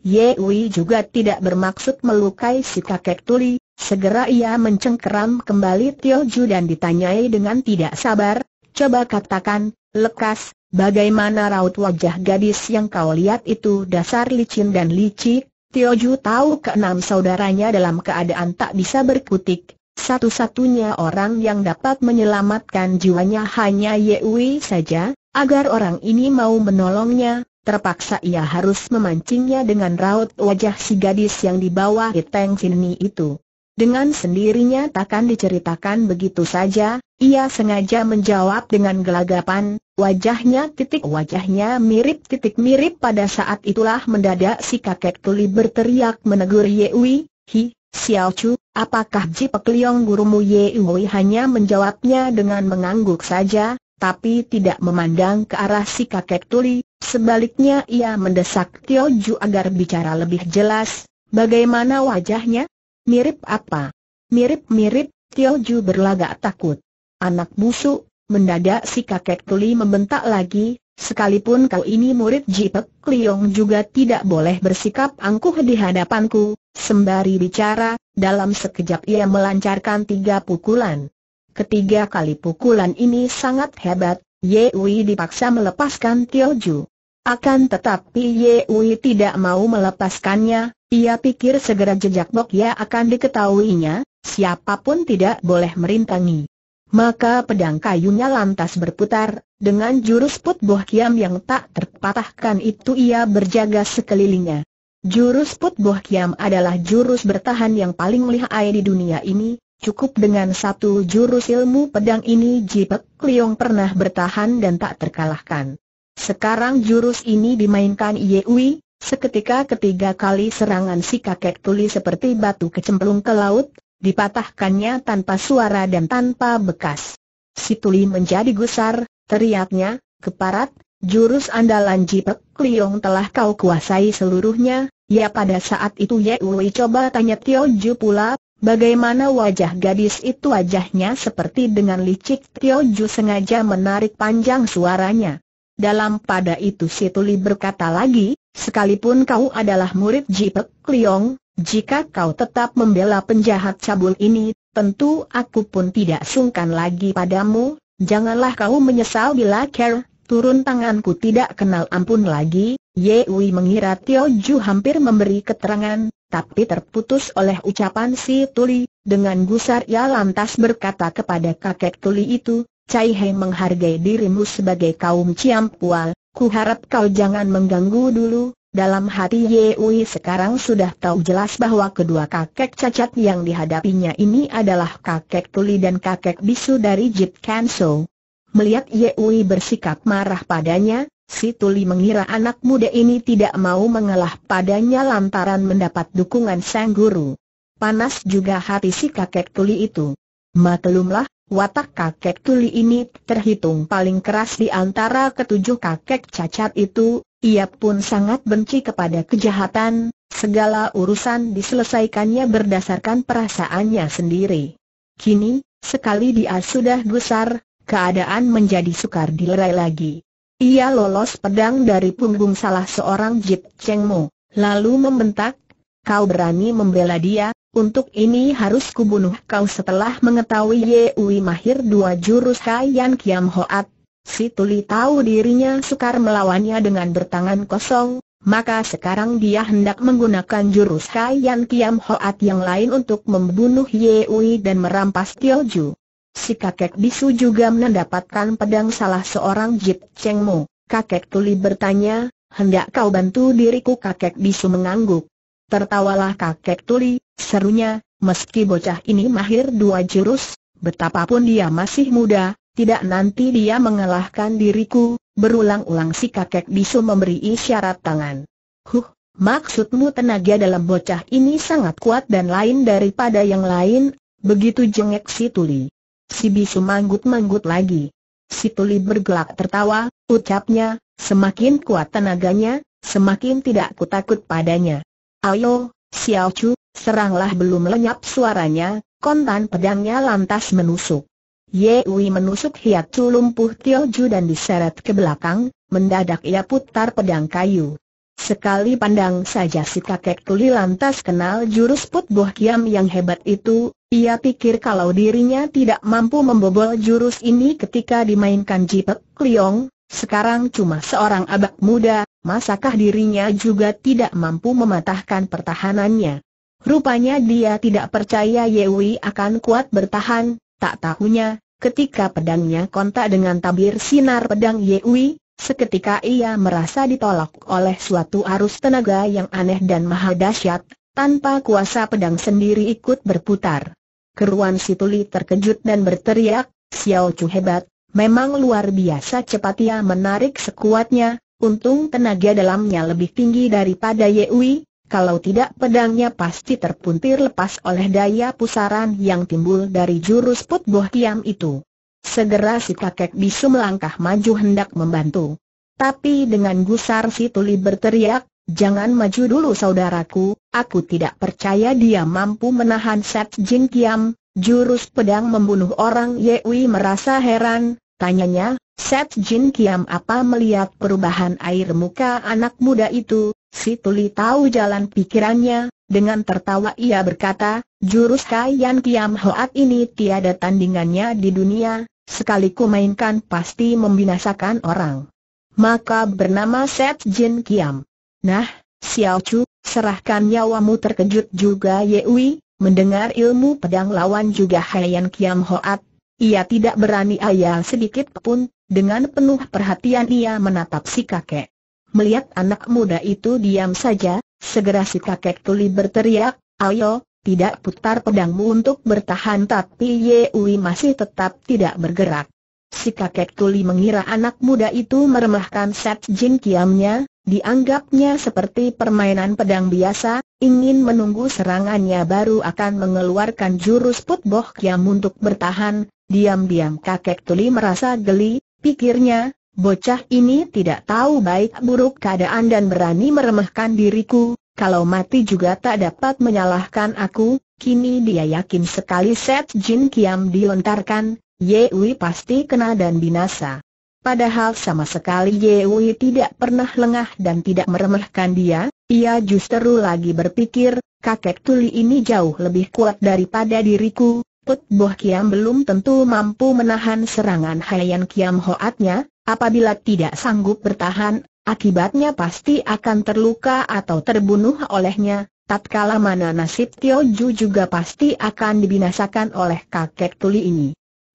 Yewi juga tidak bermaksud melukai si kakek Tuli, segera ia mencengkeram kembali Tio Ju dan ditanyai dengan tidak sabar, coba katakan, lekas, bagaimana raut wajah gadis yang kau lihat itu dasar licin dan licik, Tioju tahu keenam saudaranya dalam keadaan tak bisa berkutik, satu-satunya orang yang dapat menyelamatkan jiwanya hanya Ye Wei saja, agar orang ini mau menolongnya, terpaksa ia harus memancingnya dengan raut wajah si gadis yang dibawa di Teng Sini itu. Dengan sendirinya takkan diceritakan begitu saja, ia sengaja menjawab dengan gelagapan, wajahnya titik wajahnya mirip titik mirip pada saat itulah mendadak si kakek tuli berteriak menegur Yewi, hi, Xiao Chu, apakah Ji Pek Liong gurumu Ye hanya menjawabnya dengan mengangguk saja, tapi tidak memandang ke arah si kakek tuli, sebaliknya ia mendesak Tio Ju agar bicara lebih jelas, bagaimana wajahnya? Mirip apa? Mirip-mirip, Tioju berlagak takut. Anak busuk, mendadak si kakek tuli membentak lagi, sekalipun kau ini murid Jipek Kliung juga tidak boleh bersikap angkuh di hadapanku, sembari bicara, dalam sekejap ia melancarkan tiga pukulan. Ketiga kali pukulan ini sangat hebat, Ye Wei dipaksa melepaskan Tioju. Akan tetapi Ye Wei tidak mau melepaskannya, ia pikir segera jejak Bok Ya akan diketahuinya, siapapun tidak boleh merintangi. Maka pedang kayunya lantas berputar, dengan jurus put boh kiam yang tak terpatahkan itu ia berjaga sekelilingnya. Jurus put boh kiam adalah jurus bertahan yang paling lihai di dunia ini, cukup dengan satu jurus ilmu pedang ini Jipek Kliung pernah bertahan dan tak terkalahkan. Sekarang jurus ini dimainkan Yewi, Seketika ketiga kali serangan si kakek tuli seperti batu kecemplung ke laut, dipatahkannya tanpa suara dan tanpa bekas. Si tuli menjadi gusar, teriaknya, keparat, jurus andalan Jipek kliung telah kau kuasai seluruhnya, ya pada saat itu Ye Wei coba tanya Tio Ju pula, bagaimana wajah gadis itu wajahnya seperti dengan licik Tio Ju sengaja menarik panjang suaranya. Dalam pada itu si tuli berkata lagi, Sekalipun kau adalah murid Jipek Liong, jika kau tetap membela penjahat cabul ini, tentu aku pun tidak sungkan lagi padamu, janganlah kau menyesal bila ker, turun tanganku tidak kenal ampun lagi, Ye Wei mengira Tio Ju hampir memberi keterangan, tapi terputus oleh ucapan si Tuli, dengan gusar ia lantas berkata kepada kakek Tuli itu, Cai Hei menghargai dirimu sebagai kaum Ciampual, Ku harap kau jangan mengganggu dulu, dalam hati Yewi sekarang sudah tahu jelas bahwa kedua kakek cacat yang dihadapinya ini adalah kakek tuli dan kakek bisu dari Jit Kanso. Melihat Yewi bersikap marah padanya, si tuli mengira anak muda ini tidak mau mengalah padanya lantaran mendapat dukungan sang guru. Panas juga hati si kakek tuli itu. Maklumlah, Watak kakek tuli ini terhitung paling keras di antara ketujuh kakek cacat itu, ia pun sangat benci kepada kejahatan, segala urusan diselesaikannya berdasarkan perasaannya sendiri. Kini, sekali dia sudah besar, keadaan menjadi sukar dilerai lagi. Ia lolos pedang dari punggung salah seorang Jip Cheng Mo, lalu membentak, Kau berani membela dia, untuk ini harus kubunuh kau setelah mengetahui Ye Ui mahir dua jurus Kaian Kiam Hoat. Si Tuli tahu dirinya sukar melawannya dengan bertangan kosong, maka sekarang dia hendak menggunakan jurus Kaian Kiam Hoat yang lain untuk membunuh Ye Ui dan merampas Ju. Si kakek bisu juga mendapatkan pedang salah seorang Jip Cheng Mo. Kakek Tuli bertanya, hendak kau bantu diriku kakek bisu mengangguk. Tertawalah kakek tuli, serunya, meski bocah ini mahir dua jurus, betapapun dia masih muda, tidak nanti dia mengalahkan diriku, berulang-ulang si kakek bisu memberi isyarat tangan. Huh, maksudmu tenaga dalam bocah ini sangat kuat dan lain daripada yang lain, begitu jengek si tuli. Si bisu manggut-manggut lagi. Si tuli bergelak tertawa, ucapnya, semakin kuat tenaganya, semakin tidak kutakut padanya. Ayo, Xiao Chu, seranglah belum lenyap suaranya, kontan pedangnya lantas menusuk. Ye Wei menusuk Hiat Chu lumpuh Ju dan diseret ke belakang, mendadak ia putar pedang kayu. Sekali pandang saja si kakek tuli lantas kenal jurus put buah kiam yang hebat itu, ia pikir kalau dirinya tidak mampu membobol jurus ini ketika dimainkan Jipek Kliong, sekarang cuma seorang abak muda, masakah dirinya juga tidak mampu mematahkan pertahanannya? Rupanya dia tidak percaya Yewi akan kuat bertahan, tak tahunya, ketika pedangnya kontak dengan tabir sinar pedang Yewi, seketika ia merasa ditolak oleh suatu arus tenaga yang aneh dan maha dahsyat, tanpa kuasa pedang sendiri ikut berputar. Keruan Situli terkejut dan berteriak, Xiao Chu hebat, Memang luar biasa cepat ia menarik sekuatnya, untung tenaga dalamnya lebih tinggi daripada Yewi, kalau tidak pedangnya pasti terpuntir lepas oleh daya pusaran yang timbul dari jurus put boh kiam itu. Segera si kakek bisu melangkah maju hendak membantu. Tapi dengan gusar si tuli berteriak, Jangan maju dulu saudaraku, aku tidak percaya dia mampu menahan Set Jin Kiam, Jurus pedang membunuh orang Yewi merasa heran, tanyanya, Set Jin Kiam apa melihat perubahan air muka anak muda itu, si Tuli tahu jalan pikirannya, dengan tertawa ia berkata, jurus Yan Kiam Hoat ini tiada tandingannya di dunia, sekali ku mainkan pasti membinasakan orang. Maka bernama Set Jin Kiam. Nah, Xiao Chu, serahkan nyawamu terkejut juga Yewi, Mendengar ilmu pedang lawan juga Hayan Kiam Hoat, ia tidak berani ayah sedikit pun, dengan penuh perhatian ia menatap si kakek. Melihat anak muda itu diam saja, segera si kakek tuli berteriak, ayo, tidak putar pedangmu untuk bertahan tapi Ye Ui masih tetap tidak bergerak. Si kakek tuli mengira anak muda itu meremahkan set jin kiamnya, dianggapnya seperti permainan pedang biasa, ingin menunggu serangannya baru akan mengeluarkan jurus putboh kiam untuk bertahan, diam-diam kakek tuli merasa geli, pikirnya, bocah ini tidak tahu baik buruk keadaan dan berani meremehkan diriku, kalau mati juga tak dapat menyalahkan aku, kini dia yakin sekali set jin kiam dilontarkan, Yewi pasti kena dan binasa. Padahal sama sekali Ye Wei tidak pernah lengah dan tidak meremehkan dia, ia justru lagi berpikir, kakek tuli ini jauh lebih kuat daripada diriku, Put Boh Kiam belum tentu mampu menahan serangan Haiyan Kiam Hoatnya, apabila tidak sanggup bertahan, akibatnya pasti akan terluka atau terbunuh olehnya, tatkala mana nasib Tio Ju juga pasti akan dibinasakan oleh kakek tuli ini.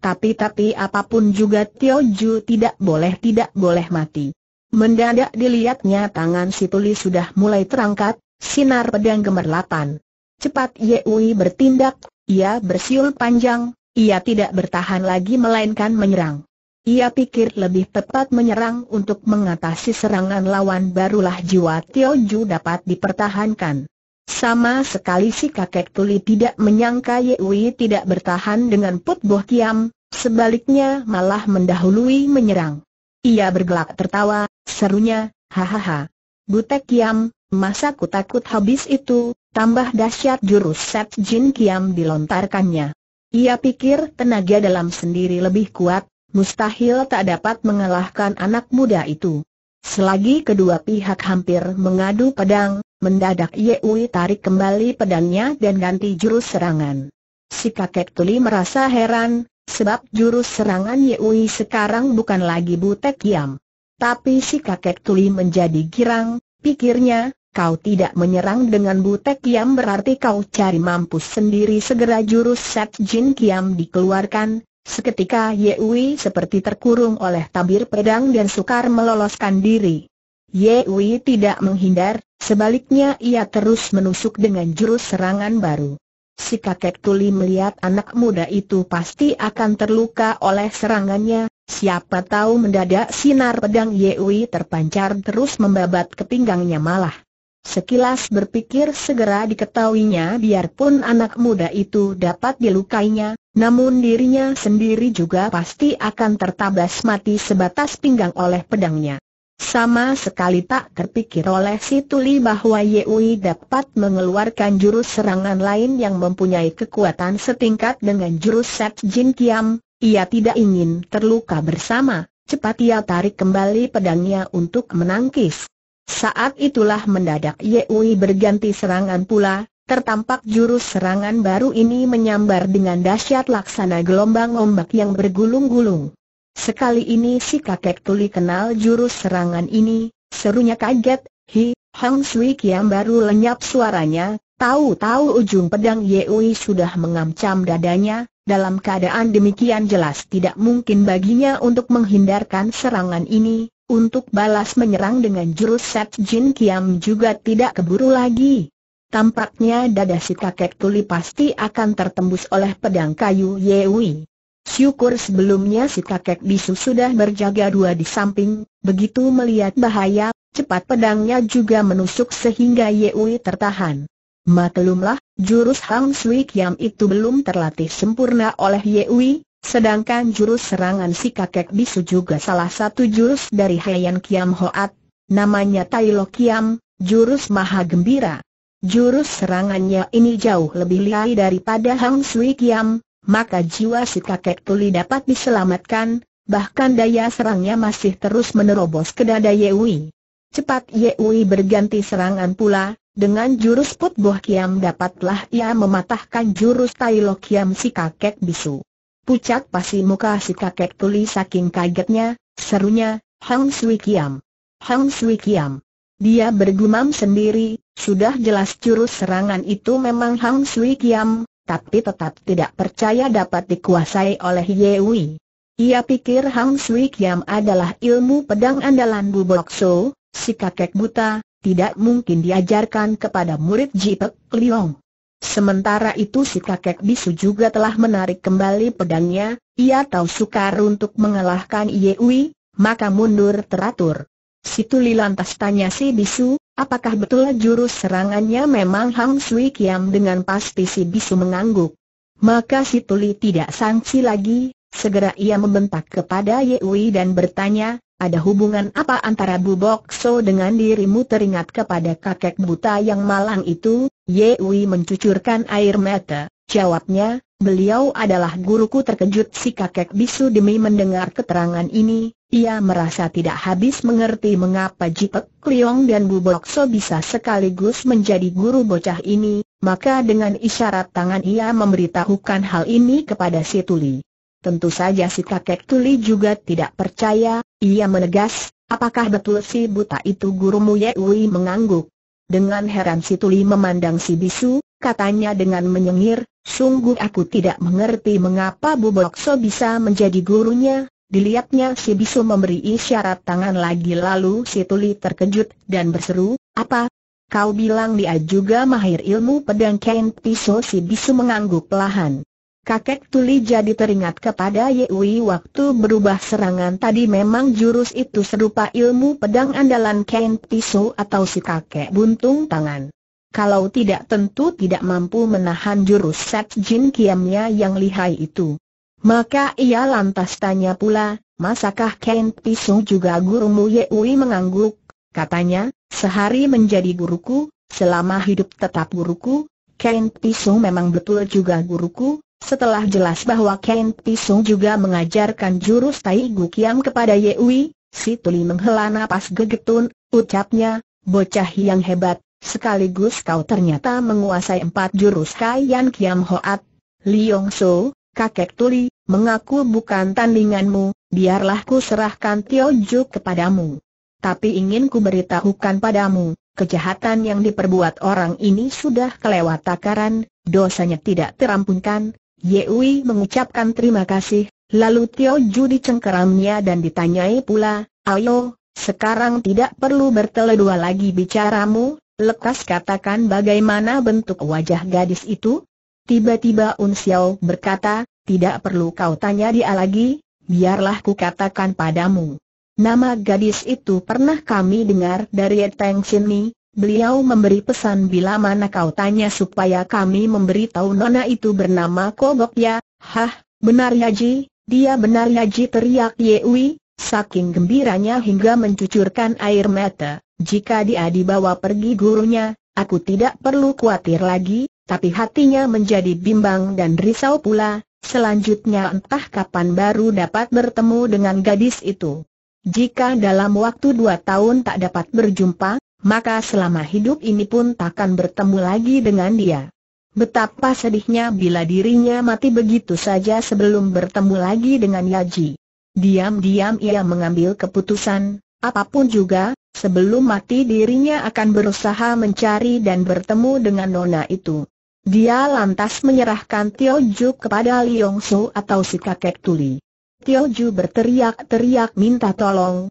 Tapi-tapi apapun juga Tio Ju tidak boleh tidak boleh mati. Mendadak dilihatnya tangan si tuli sudah mulai terangkat, sinar pedang gemerlapan. Cepat Ye Wei bertindak, ia bersiul panjang, ia tidak bertahan lagi melainkan menyerang. Ia pikir lebih tepat menyerang untuk mengatasi serangan lawan barulah jiwa Tio Ju dapat dipertahankan. Sama sekali si kakek tuli tidak menyangka Wei tidak bertahan dengan Put Boh Kiam, sebaliknya malah mendahului menyerang. Ia bergelak tertawa, serunya, hahaha. Butek Kiam, masa ku takut habis itu, tambah dahsyat jurus Set Jin Kiam dilontarkannya. Ia pikir tenaga dalam sendiri lebih kuat, mustahil tak dapat mengalahkan anak muda itu. Selagi kedua pihak hampir mengadu pedang, mendadak Wei tarik kembali pedangnya dan ganti jurus serangan. Si kakek tuli merasa heran, sebab jurus serangan Wei sekarang bukan lagi butek yam. Tapi si kakek tuli menjadi girang, pikirnya, kau tidak menyerang dengan butek yam berarti kau cari mampus sendiri segera jurus set Jin Kiam dikeluarkan, Seketika Yewi seperti terkurung oleh tabir pedang dan sukar meloloskan diri. Yewi tidak menghindar, sebaliknya ia terus menusuk dengan jurus serangan baru. Si kakek tuli melihat anak muda itu pasti akan terluka oleh serangannya, siapa tahu mendadak sinar pedang Yewi terpancar terus membabat ke pinggangnya malah. Sekilas berpikir segera diketahuinya biarpun anak muda itu dapat dilukainya, namun dirinya sendiri juga pasti akan tertabas mati sebatas pinggang oleh pedangnya. Sama sekali tak terpikir oleh si Tuli bahwa Yeui dapat mengeluarkan jurus serangan lain yang mempunyai kekuatan setingkat dengan jurus Set Jin Kiam, ia tidak ingin terluka bersama, cepat ia tarik kembali pedangnya untuk menangkis. Saat itulah mendadak Yeui berganti serangan pula, Tertampak jurus serangan baru ini menyambar dengan dahsyat laksana gelombang ombak yang bergulung-gulung. Sekali ini si kakek tuli kenal jurus serangan ini, serunya kaget, hi, Hang Sui Kiam baru lenyap suaranya, tahu-tahu ujung pedang Yeui sudah mengamcam dadanya, dalam keadaan demikian jelas tidak mungkin baginya untuk menghindarkan serangan ini, untuk balas menyerang dengan jurus Set Jin Kiam juga tidak keburu lagi tampaknya dada si kakek tuli pasti akan tertembus oleh pedang kayu Yewi. Syukur sebelumnya si kakek bisu sudah berjaga dua di samping, begitu melihat bahaya, cepat pedangnya juga menusuk sehingga Yewi tertahan. Maklumlah, jurus Hang Sui Kiam itu belum terlatih sempurna oleh Yewi, sedangkan jurus serangan si kakek bisu juga salah satu jurus dari Heian Kiam Hoat, namanya Tai Lo Kiam, jurus maha gembira. Jurus serangannya ini jauh lebih lihai daripada Hang Sui Kiam, maka jiwa si kakek tuli dapat diselamatkan, bahkan daya serangnya masih terus menerobos ke dada Yewi. Cepat Yewi berganti serangan pula, dengan jurus Put Kiam dapatlah ia mematahkan jurus Tai Lo Kiam si kakek bisu. Pucat pasi muka si kakek tuli saking kagetnya, serunya, Hang Sui Kiam! Hang Sui Kiam! Dia bergumam sendiri, sudah jelas jurus serangan itu memang Hang Sui Kiam, tapi tetap tidak percaya dapat dikuasai oleh Ye Wei. Ia pikir Hang Sui Kiam adalah ilmu pedang andalan Bu Bok So, si kakek buta, tidak mungkin diajarkan kepada murid Ji Pek Liong. Sementara itu si kakek bisu juga telah menarik kembali pedangnya, ia tahu sukar untuk mengalahkan Ye Wei, maka mundur teratur. Situli lantas tanya si Bisu, apakah betul jurus serangannya memang Hang Sui Kiam dengan pasti si Bisu mengangguk. Maka Situli tidak sangsi lagi, segera ia membentak kepada Yewi dan bertanya, ada hubungan apa antara Bok So dengan dirimu teringat kepada kakek buta yang malang itu? Yewi mencucurkan air mata, jawabnya, Beliau adalah guruku terkejut si kakek bisu demi mendengar keterangan ini, ia merasa tidak habis mengerti mengapa Jipek Kliong dan Bu Bokso bisa sekaligus menjadi guru bocah ini, maka dengan isyarat tangan ia memberitahukan hal ini kepada si Tuli. Tentu saja si kakek Tuli juga tidak percaya, ia menegas, apakah betul si buta itu gurumu Yewi mengangguk? Dengan heran si Tuli memandang si bisu, katanya dengan menyengir, Sungguh aku tidak mengerti mengapa Bu Bokso bisa menjadi gurunya, dilihatnya si bisu memberi isyarat tangan lagi lalu si tuli terkejut dan berseru, apa? Kau bilang dia juga mahir ilmu pedang kain pisau si bisu mengangguk lahan. Kakek Tuli jadi teringat kepada Yewi waktu berubah serangan tadi memang jurus itu serupa ilmu pedang andalan kain pisau atau si kakek buntung tangan kalau tidak tentu tidak mampu menahan jurus Set Jin Kiamnya yang lihai itu. Maka ia lantas tanya pula, masakah Ken Pisu juga gurumu Yeui mengangguk? Katanya, sehari menjadi guruku, selama hidup tetap guruku, Ken Pisu memang betul juga guruku, setelah jelas bahwa Ken Pisu juga mengajarkan jurus Tai Gu Kiam kepada Yeui, si Tuli menghela napas gegetun, ucapnya, bocah yang hebat, Sekaligus kau ternyata menguasai empat jurus Kaian Kiam Hoat, Liong So, kakek tuli, mengaku bukan tandinganmu, biarlah ku serahkan Tio Ju kepadamu. Tapi ingin ku beritahukan padamu, kejahatan yang diperbuat orang ini sudah kelewat takaran, dosanya tidak terampunkan. Yewi mengucapkan terima kasih, lalu Tio Ju dicengkeramnya dan ditanyai pula, ayo, sekarang tidak perlu bertele dua lagi bicaramu, Lekas katakan bagaimana bentuk wajah gadis itu? Tiba-tiba Un Xiao berkata, tidak perlu kau tanya dia lagi, biarlah ku katakan padamu. Nama gadis itu pernah kami dengar dari Teng Sini, beliau memberi pesan bila mana kau tanya supaya kami memberitahu nona itu bernama Kogok ya, hah, benar ya Ji, dia benar ya Ji teriak Yewi, saking gembiranya hingga mencucurkan air mata. Jika dia dibawa pergi gurunya, aku tidak perlu khawatir lagi, tapi hatinya menjadi bimbang dan risau pula, selanjutnya entah kapan baru dapat bertemu dengan gadis itu. Jika dalam waktu dua tahun tak dapat berjumpa, maka selama hidup ini pun takkan bertemu lagi dengan dia. Betapa sedihnya bila dirinya mati begitu saja sebelum bertemu lagi dengan Yaji. Diam-diam ia mengambil keputusan, apapun juga, Sebelum mati dirinya akan berusaha mencari dan bertemu dengan nona itu. Dia lantas menyerahkan Tio Ju kepada Liong Su atau si kakek tuli. Tio Ju berteriak-teriak minta tolong,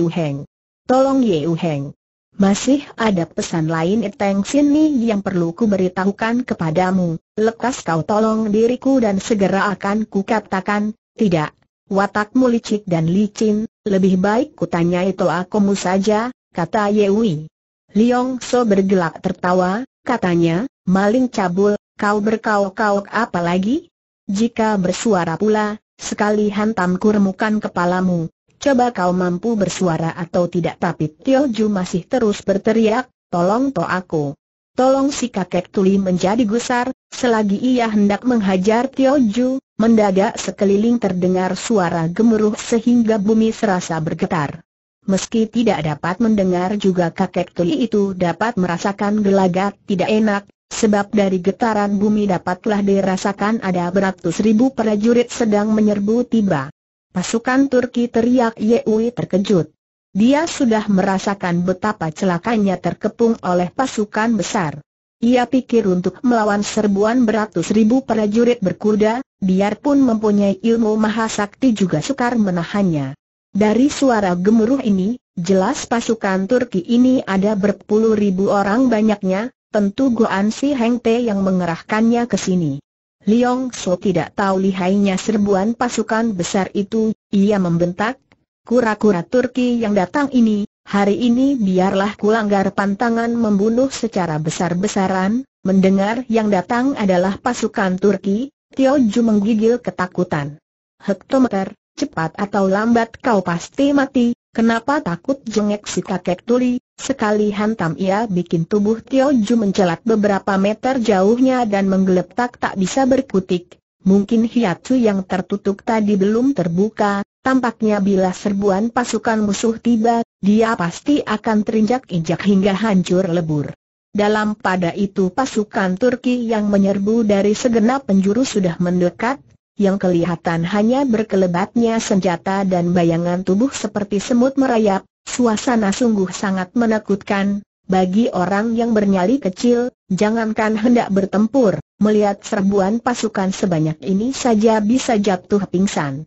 U Heng. Tolong U Heng. Masih ada pesan lain Eteng sini yang perlu ku beritahukan kepadamu, lekas kau tolong diriku dan segera akan ku katakan, tidak, Watakmu licik dan licin, lebih baik kutanya itu akumu saja, kata Yewi. Liong So bergelak tertawa, katanya, maling cabul, kau berkauk-kauk apa lagi? Jika bersuara pula, sekali hantam kurmukan kepalamu. Coba kau mampu bersuara atau tidak tapi Tio Ju masih terus berteriak, tolong to aku tolong si kakek tuli menjadi gusar, selagi ia hendak menghajar Tio Ju, mendadak sekeliling terdengar suara gemuruh sehingga bumi serasa bergetar. Meski tidak dapat mendengar juga kakek tuli itu dapat merasakan gelagat tidak enak, sebab dari getaran bumi dapatlah dirasakan ada beratus ribu prajurit sedang menyerbu tiba. Pasukan Turki teriak Yewi terkejut. Dia sudah merasakan betapa celakanya terkepung oleh pasukan besar. Ia pikir untuk melawan serbuan beratus ribu prajurit berkuda, biarpun mempunyai ilmu mahasakti juga sukar menahannya. Dari suara gemuruh ini, jelas pasukan Turki ini ada berpuluh ribu orang banyaknya, tentu Goan Si Heng Te yang mengerahkannya ke sini. Liong So tidak tahu lihainya serbuan pasukan besar itu, ia membentak, Kura-kura Turki yang datang ini, hari ini biarlah kulanggar pantangan membunuh secara besar-besaran, mendengar yang datang adalah pasukan Turki, Tioju menggigil ketakutan. Hektometer, cepat atau lambat kau pasti mati, kenapa takut jengek si kakek tuli, sekali hantam ia bikin tubuh Tioju mencelat beberapa meter jauhnya dan menggeletak tak bisa berkutik. Mungkin hiatu yang tertutup tadi belum terbuka, Tampaknya bila serbuan pasukan musuh tiba, dia pasti akan terinjak-injak hingga hancur lebur. Dalam pada itu pasukan Turki yang menyerbu dari segenap penjuru sudah mendekat, yang kelihatan hanya berkelebatnya senjata dan bayangan tubuh seperti semut merayap, suasana sungguh sangat menakutkan, bagi orang yang bernyali kecil, jangankan hendak bertempur, melihat serbuan pasukan sebanyak ini saja bisa jatuh pingsan.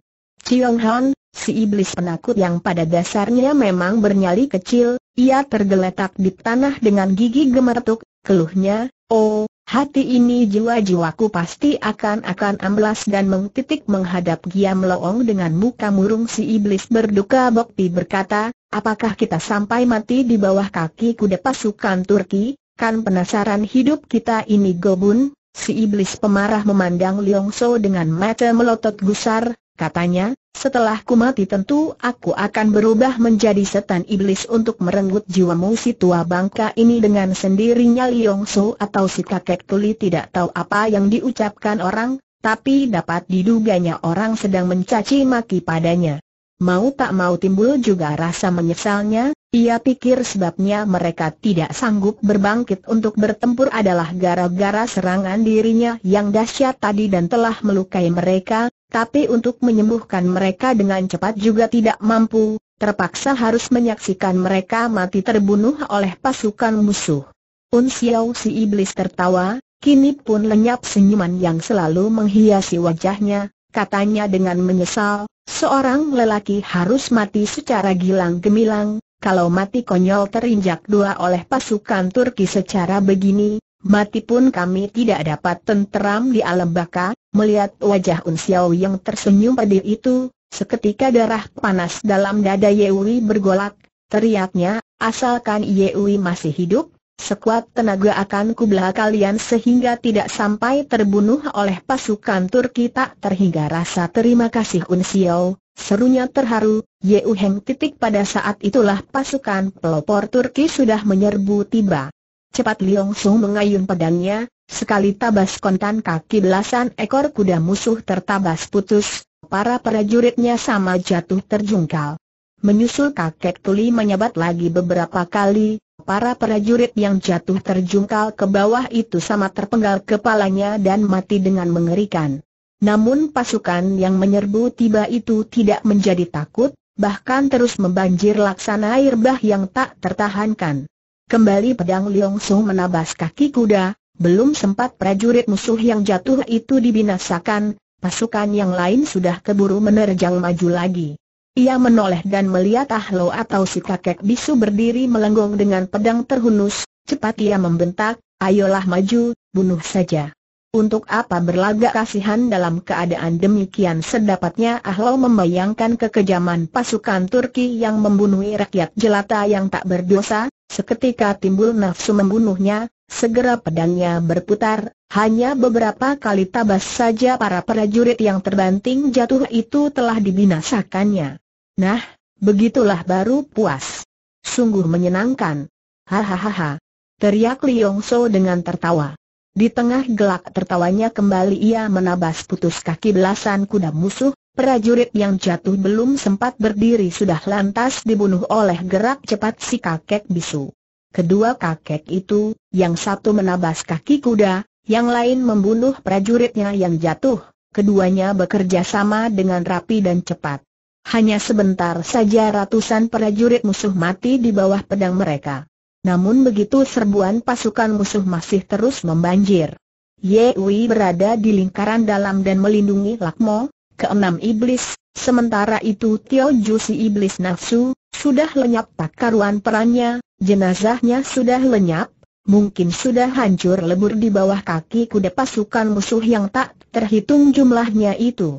Tiong Han, si iblis penakut yang pada dasarnya memang bernyali kecil, ia tergeletak di tanah dengan gigi gemeretuk. keluhnya, oh, hati ini jiwa-jiwaku pasti akan-akan amblas dan mengtitik menghadap Giam Loong dengan muka murung si iblis berduka Bokti berkata, apakah kita sampai mati di bawah kaki kuda pasukan Turki, kan penasaran hidup kita ini gobun? Si iblis pemarah memandang Liong So dengan mata melotot gusar, Katanya, setelah ku mati tentu aku akan berubah menjadi setan iblis untuk merenggut jiwamu si tua bangka ini dengan sendirinya Liong So atau si kakek tuli tidak tahu apa yang diucapkan orang, tapi dapat diduganya orang sedang mencaci maki padanya. Mau tak mau timbul juga rasa menyesalnya, ia pikir sebabnya mereka tidak sanggup berbangkit untuk bertempur adalah gara-gara serangan dirinya yang dahsyat tadi dan telah melukai mereka, tapi untuk menyembuhkan mereka dengan cepat juga tidak mampu, terpaksa harus menyaksikan mereka mati terbunuh oleh pasukan musuh. Un Xiao si iblis tertawa, kini pun lenyap senyuman yang selalu menghiasi wajahnya, katanya dengan menyesal, seorang lelaki harus mati secara gilang gemilang, kalau mati konyol terinjak dua oleh pasukan Turki secara begini, mati pun kami tidak dapat tenteram di alam baka, melihat wajah Xiao yang tersenyum pedih itu, seketika darah panas dalam dada Yewi bergolak, teriaknya, asalkan Yewi masih hidup, sekuat tenaga akan kubelah kalian sehingga tidak sampai terbunuh oleh pasukan Turki tak terhingga rasa terima kasih Unsiao, Serunya terharu, Yeu Heng titik pada saat itulah pasukan pelopor Turki sudah menyerbu tiba. Cepat Liong Sung mengayun pedangnya, sekali tabas kontan kaki belasan ekor kuda musuh tertabas putus, para prajuritnya sama jatuh terjungkal. Menyusul kakek tuli menyabat lagi beberapa kali, para prajurit yang jatuh terjungkal ke bawah itu sama terpenggal kepalanya dan mati dengan mengerikan. Namun pasukan yang menyerbu tiba itu tidak menjadi takut, bahkan terus membanjir laksana air bah yang tak tertahankan. Kembali pedang Liong Sung menabas kaki kuda, belum sempat prajurit musuh yang jatuh itu dibinasakan, pasukan yang lain sudah keburu menerjang maju lagi. Ia menoleh dan melihat Ah Ahlo atau si kakek bisu berdiri melenggong dengan pedang terhunus, cepat ia membentak, ayolah maju, bunuh saja. Untuk apa berlagak kasihan dalam keadaan demikian sedapatnya Ahlol membayangkan kekejaman pasukan Turki yang membunuh rakyat jelata yang tak berdosa, seketika timbul nafsu membunuhnya, segera pedangnya berputar, hanya beberapa kali tabas saja para prajurit yang terbanting jatuh itu telah dibinasakannya. Nah, begitulah baru puas. Sungguh menyenangkan. Hahaha. Teriak Liyongso dengan tertawa. Di tengah gelak tertawanya kembali ia menabas putus kaki belasan kuda musuh, prajurit yang jatuh belum sempat berdiri sudah lantas dibunuh oleh gerak cepat si kakek bisu. Kedua kakek itu, yang satu menabas kaki kuda, yang lain membunuh prajuritnya yang jatuh, keduanya bekerja sama dengan rapi dan cepat. Hanya sebentar saja ratusan prajurit musuh mati di bawah pedang mereka. Namun begitu serbuan pasukan musuh masih terus membanjir. Ye Wei berada di lingkaran dalam dan melindungi Lakmo, keenam iblis, sementara itu Tio Ju si iblis nafsu, sudah lenyap tak karuan perannya, jenazahnya sudah lenyap, mungkin sudah hancur lebur di bawah kaki kuda pasukan musuh yang tak terhitung jumlahnya itu.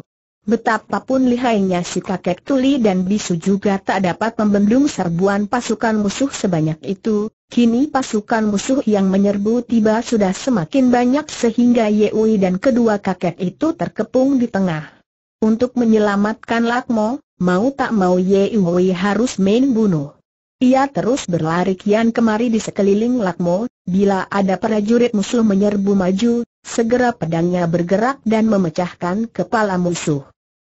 Betapapun lihainya si kakek tuli dan bisu juga tak dapat membendung serbuan pasukan musuh sebanyak itu, kini pasukan musuh yang menyerbu tiba sudah semakin banyak sehingga Yeui dan kedua kakek itu terkepung di tengah. Untuk menyelamatkan Lakmo, mau tak mau Yeui harus main bunuh. Ia terus berlari kian kemari di sekeliling Lakmo, bila ada prajurit musuh menyerbu maju, segera pedangnya bergerak dan memecahkan kepala musuh.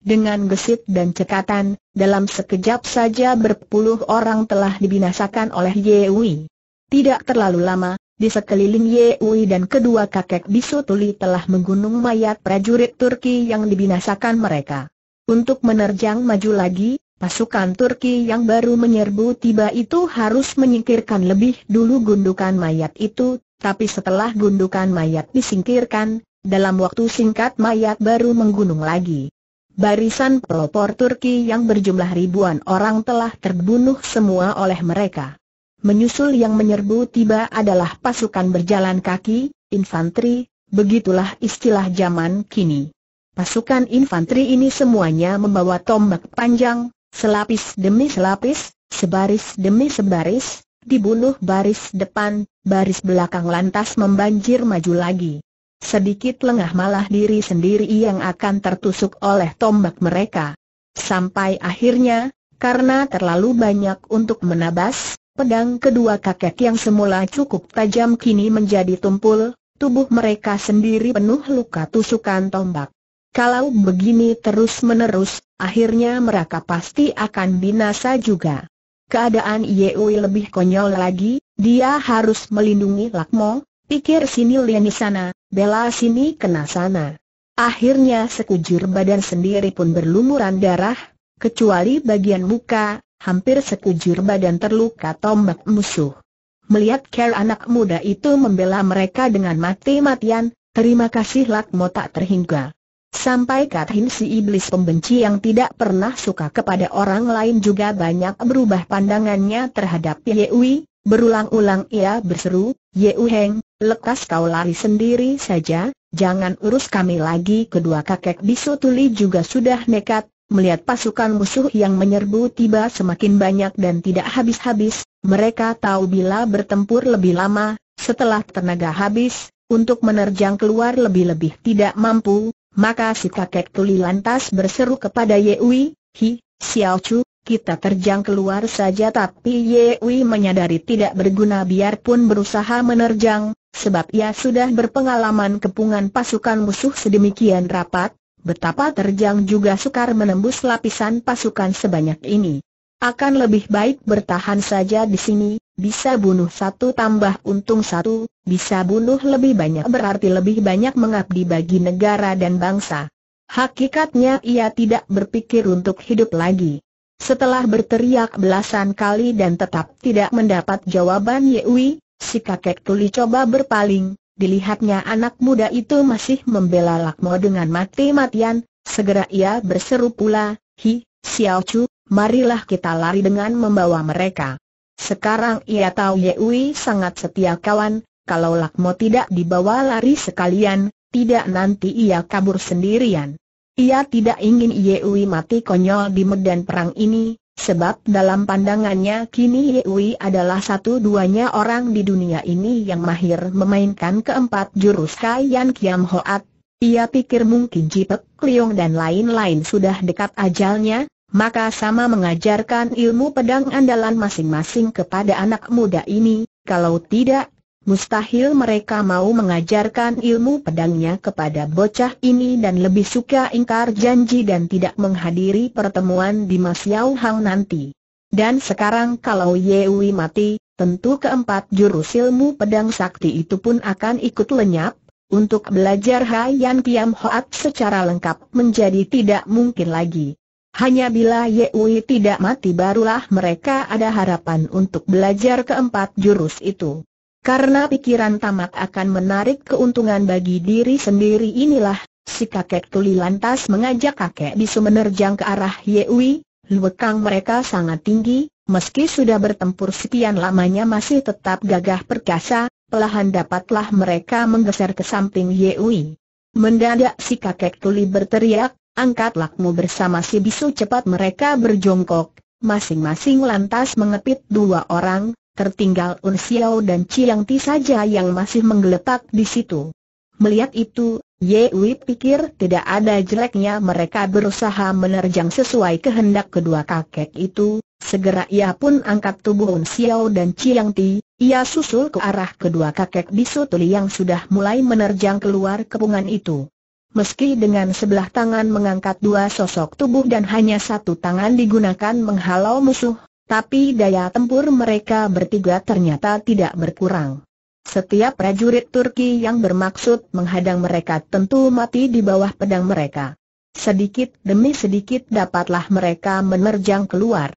Dengan gesit dan cekatan, dalam sekejap saja berpuluh orang telah dibinasakan oleh Yewi. Tidak terlalu lama, di sekeliling Yewi dan kedua kakek bisu tuli telah menggunung mayat prajurit Turki yang dibinasakan mereka. Untuk menerjang maju lagi, pasukan Turki yang baru menyerbu tiba itu harus menyingkirkan lebih dulu gundukan mayat itu, tapi setelah gundukan mayat disingkirkan, dalam waktu singkat mayat baru menggunung lagi barisan pelopor Turki yang berjumlah ribuan orang telah terbunuh semua oleh mereka. Menyusul yang menyerbu tiba adalah pasukan berjalan kaki, infanteri, begitulah istilah zaman kini. Pasukan infanteri ini semuanya membawa tombak panjang, selapis demi selapis, sebaris demi sebaris, dibunuh baris depan, baris belakang lantas membanjir maju lagi. Sedikit lengah malah diri sendiri yang akan tertusuk oleh tombak mereka. Sampai akhirnya, karena terlalu banyak untuk menabas, pedang kedua kakek yang semula cukup tajam kini menjadi tumpul, tubuh mereka sendiri penuh luka tusukan tombak. Kalau begini terus-menerus, akhirnya mereka pasti akan binasa juga. Keadaan Yeui lebih konyol lagi, dia harus melindungi Lakmo, Pikir sini di sana, bela sini kena sana. Akhirnya sekujur badan sendiri pun berlumuran darah, kecuali bagian muka, hampir sekujur badan terluka tombak musuh. Melihat care anak muda itu membela mereka dengan mati-matian, terima kasih Lakmo tak terhingga. Sampai Kathin si iblis pembenci yang tidak pernah suka kepada orang lain juga banyak berubah pandangannya terhadap Yewi, Berulang-ulang ia berseru, Yeu Heng, lekas kau lari sendiri saja, jangan urus kami lagi Kedua kakek bisu tuli juga sudah nekat, melihat pasukan musuh yang menyerbu tiba semakin banyak dan tidak habis-habis, mereka tahu bila bertempur lebih lama, setelah tenaga habis, untuk menerjang keluar lebih-lebih tidak mampu, maka si kakek tuli lantas berseru kepada Yewi, Hi, Xiao Chu, kita terjang keluar saja tapi Ye Yewi menyadari tidak berguna biarpun berusaha menerjang, sebab ia sudah berpengalaman kepungan pasukan musuh sedemikian rapat, betapa terjang juga sukar menembus lapisan pasukan sebanyak ini. Akan lebih baik bertahan saja di sini, bisa bunuh satu tambah untung satu, bisa bunuh lebih banyak berarti lebih banyak mengabdi bagi negara dan bangsa. Hakikatnya ia tidak berpikir untuk hidup lagi. Setelah berteriak belasan kali dan tetap tidak mendapat jawaban Yewi, si kakek tuli coba berpaling, dilihatnya anak muda itu masih membela Lakmo dengan mati-matian, segera ia berseru pula, Hi, Xiao Chu, marilah kita lari dengan membawa mereka. Sekarang ia tahu Yewi sangat setia kawan, kalau Lakmo tidak dibawa lari sekalian, tidak nanti ia kabur sendirian. Ia tidak ingin Yewi mati konyol di medan perang ini, sebab dalam pandangannya kini Yewi adalah satu-duanya orang di dunia ini yang mahir memainkan keempat jurus Yan Kiam Hoat. Ia pikir mungkin Jipek, Kliung dan lain-lain sudah dekat ajalnya, maka sama mengajarkan ilmu pedang andalan masing-masing kepada anak muda ini, kalau tidak, Mustahil mereka mau mengajarkan ilmu pedangnya kepada bocah ini dan lebih suka ingkar janji dan tidak menghadiri pertemuan di Mas Yau Hang nanti. Dan sekarang kalau Yewi mati, tentu keempat jurus ilmu pedang sakti itu pun akan ikut lenyap, untuk belajar Haiyan Piam Hoat secara lengkap menjadi tidak mungkin lagi. Hanya bila Yewi tidak mati barulah mereka ada harapan untuk belajar keempat jurus itu. Karena pikiran tamak akan menarik keuntungan bagi diri sendiri inilah, si kakek tuli lantas mengajak kakek bisu menerjang ke arah Yewi, luekang mereka sangat tinggi, meski sudah bertempur sekian lamanya masih tetap gagah perkasa, pelahan dapatlah mereka menggeser ke samping Yewi. Mendadak si kakek tuli berteriak, angkat lakmu bersama si bisu cepat mereka berjongkok, masing-masing lantas mengepit dua orang, Tertinggal Un Xiao dan Chiang Ti saja yang masih menggeletak di situ. Melihat itu, Ye Wei pikir tidak ada jeleknya mereka berusaha menerjang sesuai kehendak kedua kakek itu, segera ia pun angkat tubuh Un Xiao dan Chiang Ti, ia susul ke arah kedua kakek bisutuli yang sudah mulai menerjang keluar kepungan itu. Meski dengan sebelah tangan mengangkat dua sosok tubuh dan hanya satu tangan digunakan menghalau musuh, tapi daya tempur mereka bertiga ternyata tidak berkurang. Setiap prajurit Turki yang bermaksud menghadang mereka tentu mati di bawah pedang mereka. Sedikit demi sedikit dapatlah mereka menerjang keluar.